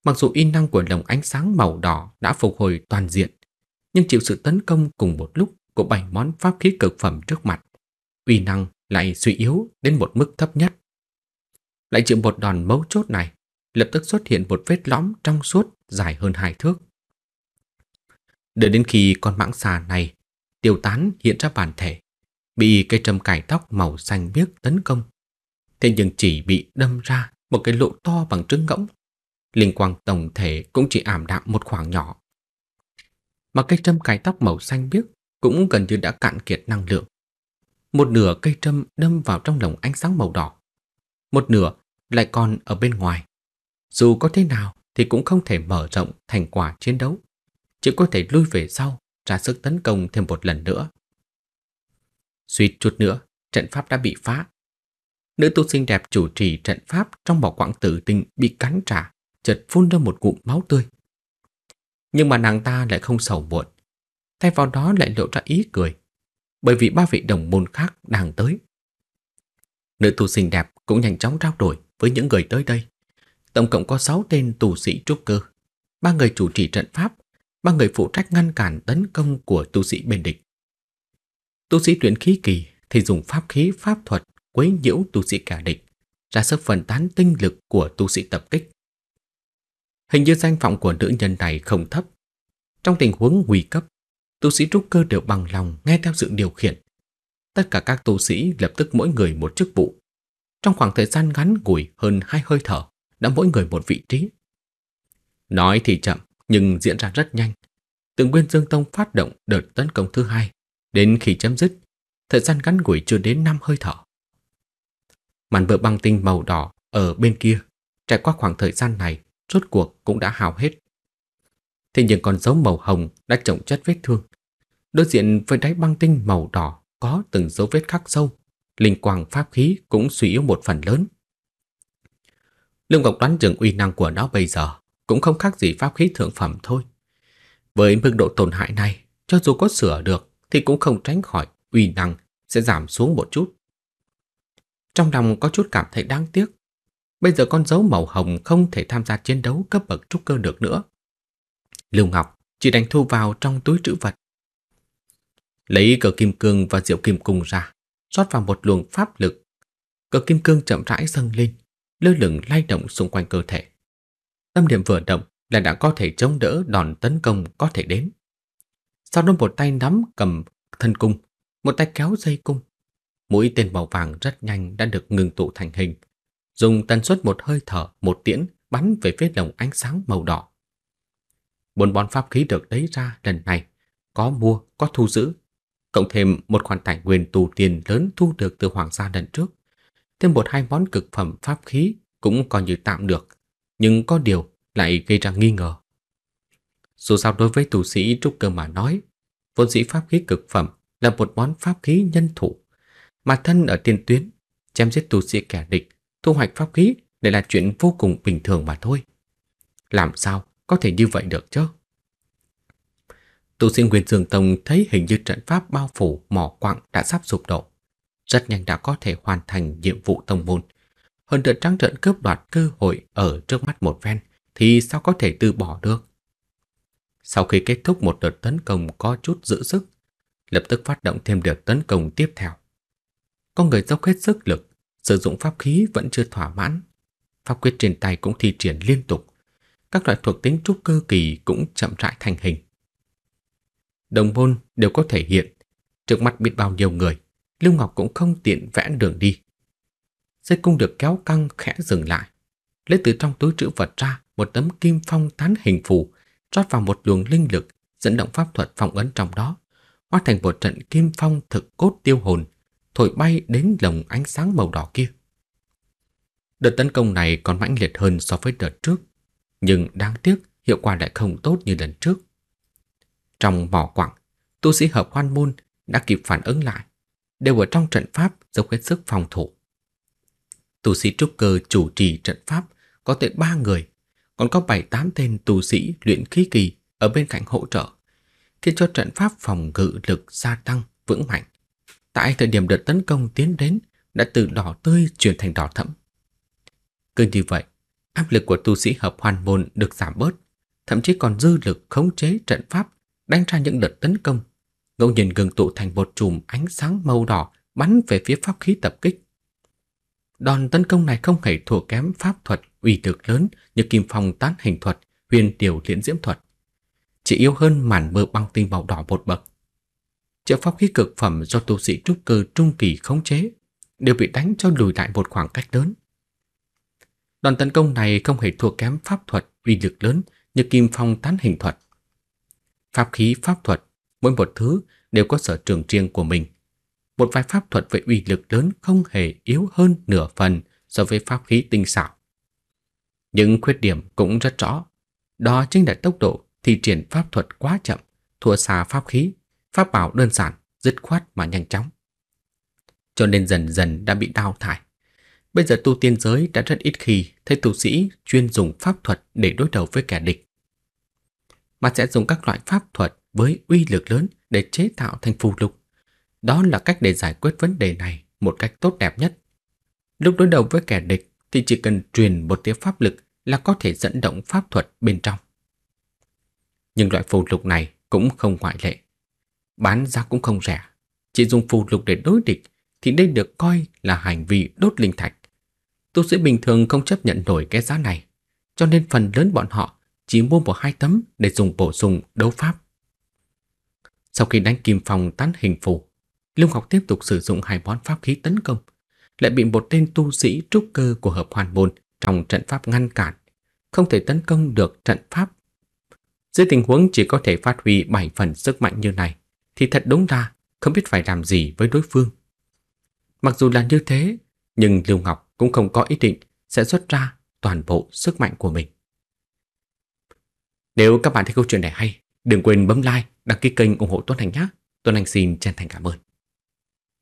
Mặc dù y năng của lồng ánh sáng màu đỏ đã phục hồi toàn diện, nhưng chịu sự tấn công cùng một lúc của bảy món pháp khí cực phẩm trước mặt, uy năng lại suy yếu đến một mức thấp nhất. Lại chịu một đòn mấu chốt này, lập tức xuất hiện một vết lõm trong suốt dài hơn hai thước. Đợi đến khi con mãng xà này tiêu tán hiện ra bản thể, bị cây trầm cải tóc màu xanh biếc tấn công. Thế nhưng chỉ bị đâm ra một cái lỗ to bằng trứng ngỗng. Linh quang tổng thể cũng chỉ ảm đạm một khoảng nhỏ. Mà cây trâm cài tóc màu xanh biếc cũng gần như đã cạn kiệt năng lượng. Một nửa cây trâm đâm vào trong lồng ánh sáng màu đỏ. Một nửa lại còn ở bên ngoài dù có thế nào thì cũng không thể mở rộng thành quả chiến đấu. Chỉ có thể lui về sau, ra sức tấn công thêm một lần nữa. Suýt chút nữa, trận pháp đã bị phá. Nữ tu sinh đẹp chủ trì trận pháp trong một quãng tử tinh bị cắn trả, chợt phun ra một cụm máu tươi. Nhưng mà nàng ta lại không sầu muộn, thay vào đó lại lộ ra ý cười, bởi vì ba vị đồng môn khác đang tới. Nữ tu sinh đẹp cũng nhanh chóng trao đổi với những người tới đây tổng cộng có 6 tên tù sĩ trúc cơ, ba người chủ trì trận pháp, ba người phụ trách ngăn cản tấn công của tu sĩ bên địch. Tu sĩ tuyển khí kỳ thì dùng pháp khí pháp thuật quấy nhiễu tu sĩ cả địch, ra sức phần tán tinh lực của tu sĩ tập kích. Hình như danh vọng của nữ nhân này không thấp. Trong tình huống nguy cấp, tu sĩ trúc cơ đều bằng lòng nghe theo sự điều khiển. Tất cả các tu sĩ lập tức mỗi người một chức vụ. Trong khoảng thời gian ngắn ngủi hơn hai hơi thở, đã mỗi người một vị trí. Nói thì chậm, nhưng diễn ra rất nhanh. Tường Nguyên Dương Tông phát động đợt tấn công thứ hai, đến khi chấm dứt, thời gian ngắn ngủi chưa đến năm hơi thở. Màn vợ băng tinh màu đỏ ở bên kia, trải qua khoảng thời gian này, rốt cuộc cũng đã hào hết. Thế nhưng con dấu màu hồng đã trọng chất vết thương. Đối diện với đáy băng tinh màu đỏ có từng dấu vết khắc sâu, linh quang pháp khí cũng suy yếu một phần lớn. Lương Ngọc đoán chừng uy năng của nó bây giờ cũng không khác gì pháp khí thượng phẩm thôi. Với mức độ tổn hại này, cho dù có sửa được thì cũng không tránh khỏi uy năng sẽ giảm xuống một chút. Trong lòng có chút cảm thấy đáng tiếc. Bây giờ con dấu màu hồng không thể tham gia chiến đấu cấp bậc trúc cơ được nữa. Lưu Ngọc chỉ đành thu vào trong túi trữ vật. Lấy cờ kim cương và diệu kim cùng ra, rót vào một luồng pháp lực. Cờ kim cương chậm rãi dâng lên, lơ lửng lay động xung quanh cơ thể. Tâm điểm vừa động là đã có thể chống đỡ đòn tấn công có thể đến. Sau đó một tay nắm cầm thân cung, một tay kéo dây cung. Mũi tên màu vàng rất nhanh đã được ngừng tụ thành hình. Dùng tần suất một hơi thở, một tiễn bắn về phía lồng ánh sáng màu đỏ. Bốn bón pháp khí được lấy ra lần này, có mua, có thu giữ, cộng thêm một khoản tài nguyên tù tiền lớn thu được từ hoàng gia lần trước thêm một hai món cực phẩm pháp khí cũng coi như tạm được, nhưng có điều lại gây ra nghi ngờ. Dù sao đối với tu sĩ trúc cơ mà nói, vốn dĩ pháp khí cực phẩm là một món pháp khí nhân thủ, mà thân ở tiên tuyến, chém giết tu sĩ kẻ địch, thu hoạch pháp khí đây là chuyện vô cùng bình thường mà thôi. Làm sao có thể như vậy được chứ? Tu sĩ Nguyên Dương Tông thấy hình như trận pháp bao phủ mỏ quặng đã sắp sụp đổ rất nhanh đã có thể hoàn thành nhiệm vụ tông môn. Hơn được trắng trợn cướp đoạt cơ hội ở trước mắt một phen thì sao có thể từ bỏ được. Sau khi kết thúc một đợt tấn công có chút giữ sức, lập tức phát động thêm đợt tấn công tiếp theo. Con người dốc hết sức lực, sử dụng pháp khí vẫn chưa thỏa mãn. Pháp quyết trên tay cũng thi triển liên tục. Các loại thuộc tính trúc cơ kỳ cũng chậm rãi thành hình. Đồng môn đều có thể hiện, trước mắt biết bao nhiêu người. Lưu Ngọc cũng không tiện vẽ đường đi. Dây cung được kéo căng khẽ dừng lại. Lấy từ trong túi trữ vật ra một tấm kim phong tán hình phù, rót vào một luồng linh lực, dẫn động pháp thuật phong ấn trong đó, hóa thành một trận kim phong thực cốt tiêu hồn, thổi bay đến lồng ánh sáng màu đỏ kia. Đợt tấn công này còn mãnh liệt hơn so với đợt trước, nhưng đáng tiếc hiệu quả lại không tốt như lần trước. Trong mỏ quặng, tu sĩ hợp hoan môn đã kịp phản ứng lại, đều ở trong trận pháp dốc hết sức phòng thủ. Tu sĩ trúc cơ chủ trì trận pháp có tới 3 người, còn có 7-8 tên tu sĩ luyện khí kỳ ở bên cạnh hỗ trợ, khiến cho trận pháp phòng ngự lực gia tăng vững mạnh. Tại thời điểm đợt tấn công tiến đến đã từ đỏ tươi chuyển thành đỏ thẫm. Cứ như vậy, áp lực của tu sĩ hợp hoàn môn được giảm bớt, thậm chí còn dư lực khống chế trận pháp đánh ra những đợt tấn công ngẫu nhiên ngừng tụ thành một chùm ánh sáng màu đỏ bắn về phía pháp khí tập kích. Đòn tấn công này không hề thua kém pháp thuật uy lực lớn như kim phong tán hình thuật, huyền tiểu liễn diễm thuật, chỉ yếu hơn màn mưa băng tinh màu đỏ một bậc. Triệu pháp khí cực phẩm do tu sĩ trúc cơ trung kỳ khống chế đều bị đánh cho lùi lại một khoảng cách lớn. Đòn tấn công này không hề thua kém pháp thuật uy lực lớn như kim phong tán hình thuật. Pháp khí pháp thuật mỗi một thứ đều có sở trường riêng của mình. Một vài pháp thuật với uy lực lớn không hề yếu hơn nửa phần so với pháp khí tinh xảo. Những khuyết điểm cũng rất rõ. Đó chính là tốc độ thi triển pháp thuật quá chậm, thua xa pháp khí, pháp bảo đơn giản, dứt khoát mà nhanh chóng. Cho nên dần dần đã bị đào thải. Bây giờ tu tiên giới đã rất ít khi thấy tu sĩ chuyên dùng pháp thuật để đối đầu với kẻ địch. Mà sẽ dùng các loại pháp thuật với uy lực lớn để chế tạo thành phù lục. Đó là cách để giải quyết vấn đề này một cách tốt đẹp nhất. Lúc đối đầu với kẻ địch thì chỉ cần truyền một tia pháp lực là có thể dẫn động pháp thuật bên trong. Nhưng loại phù lục này cũng không ngoại lệ. Bán ra cũng không rẻ. Chỉ dùng phù lục để đối địch thì đây được coi là hành vi đốt linh thạch. Tu sĩ bình thường không chấp nhận nổi cái giá này, cho nên phần lớn bọn họ chỉ mua một hai tấm để dùng bổ sung đấu pháp. Sau khi đánh kim phòng tán hình phù, Lưu Ngọc tiếp tục sử dụng hai món pháp khí tấn công, lại bị một tên tu sĩ trúc cơ của hợp hoàn môn trong trận pháp ngăn cản, không thể tấn công được trận pháp. Dưới tình huống chỉ có thể phát huy bảy phần sức mạnh như này, thì thật đúng ra không biết phải làm gì với đối phương. Mặc dù là như thế, nhưng Lưu Ngọc cũng không có ý định sẽ xuất ra toàn bộ sức mạnh của mình. Nếu các bạn thấy câu chuyện này hay, đừng quên bấm like đăng ký kênh ủng hộ Tuấn anh nhé. Tuấn anh xin chân thành cảm ơn.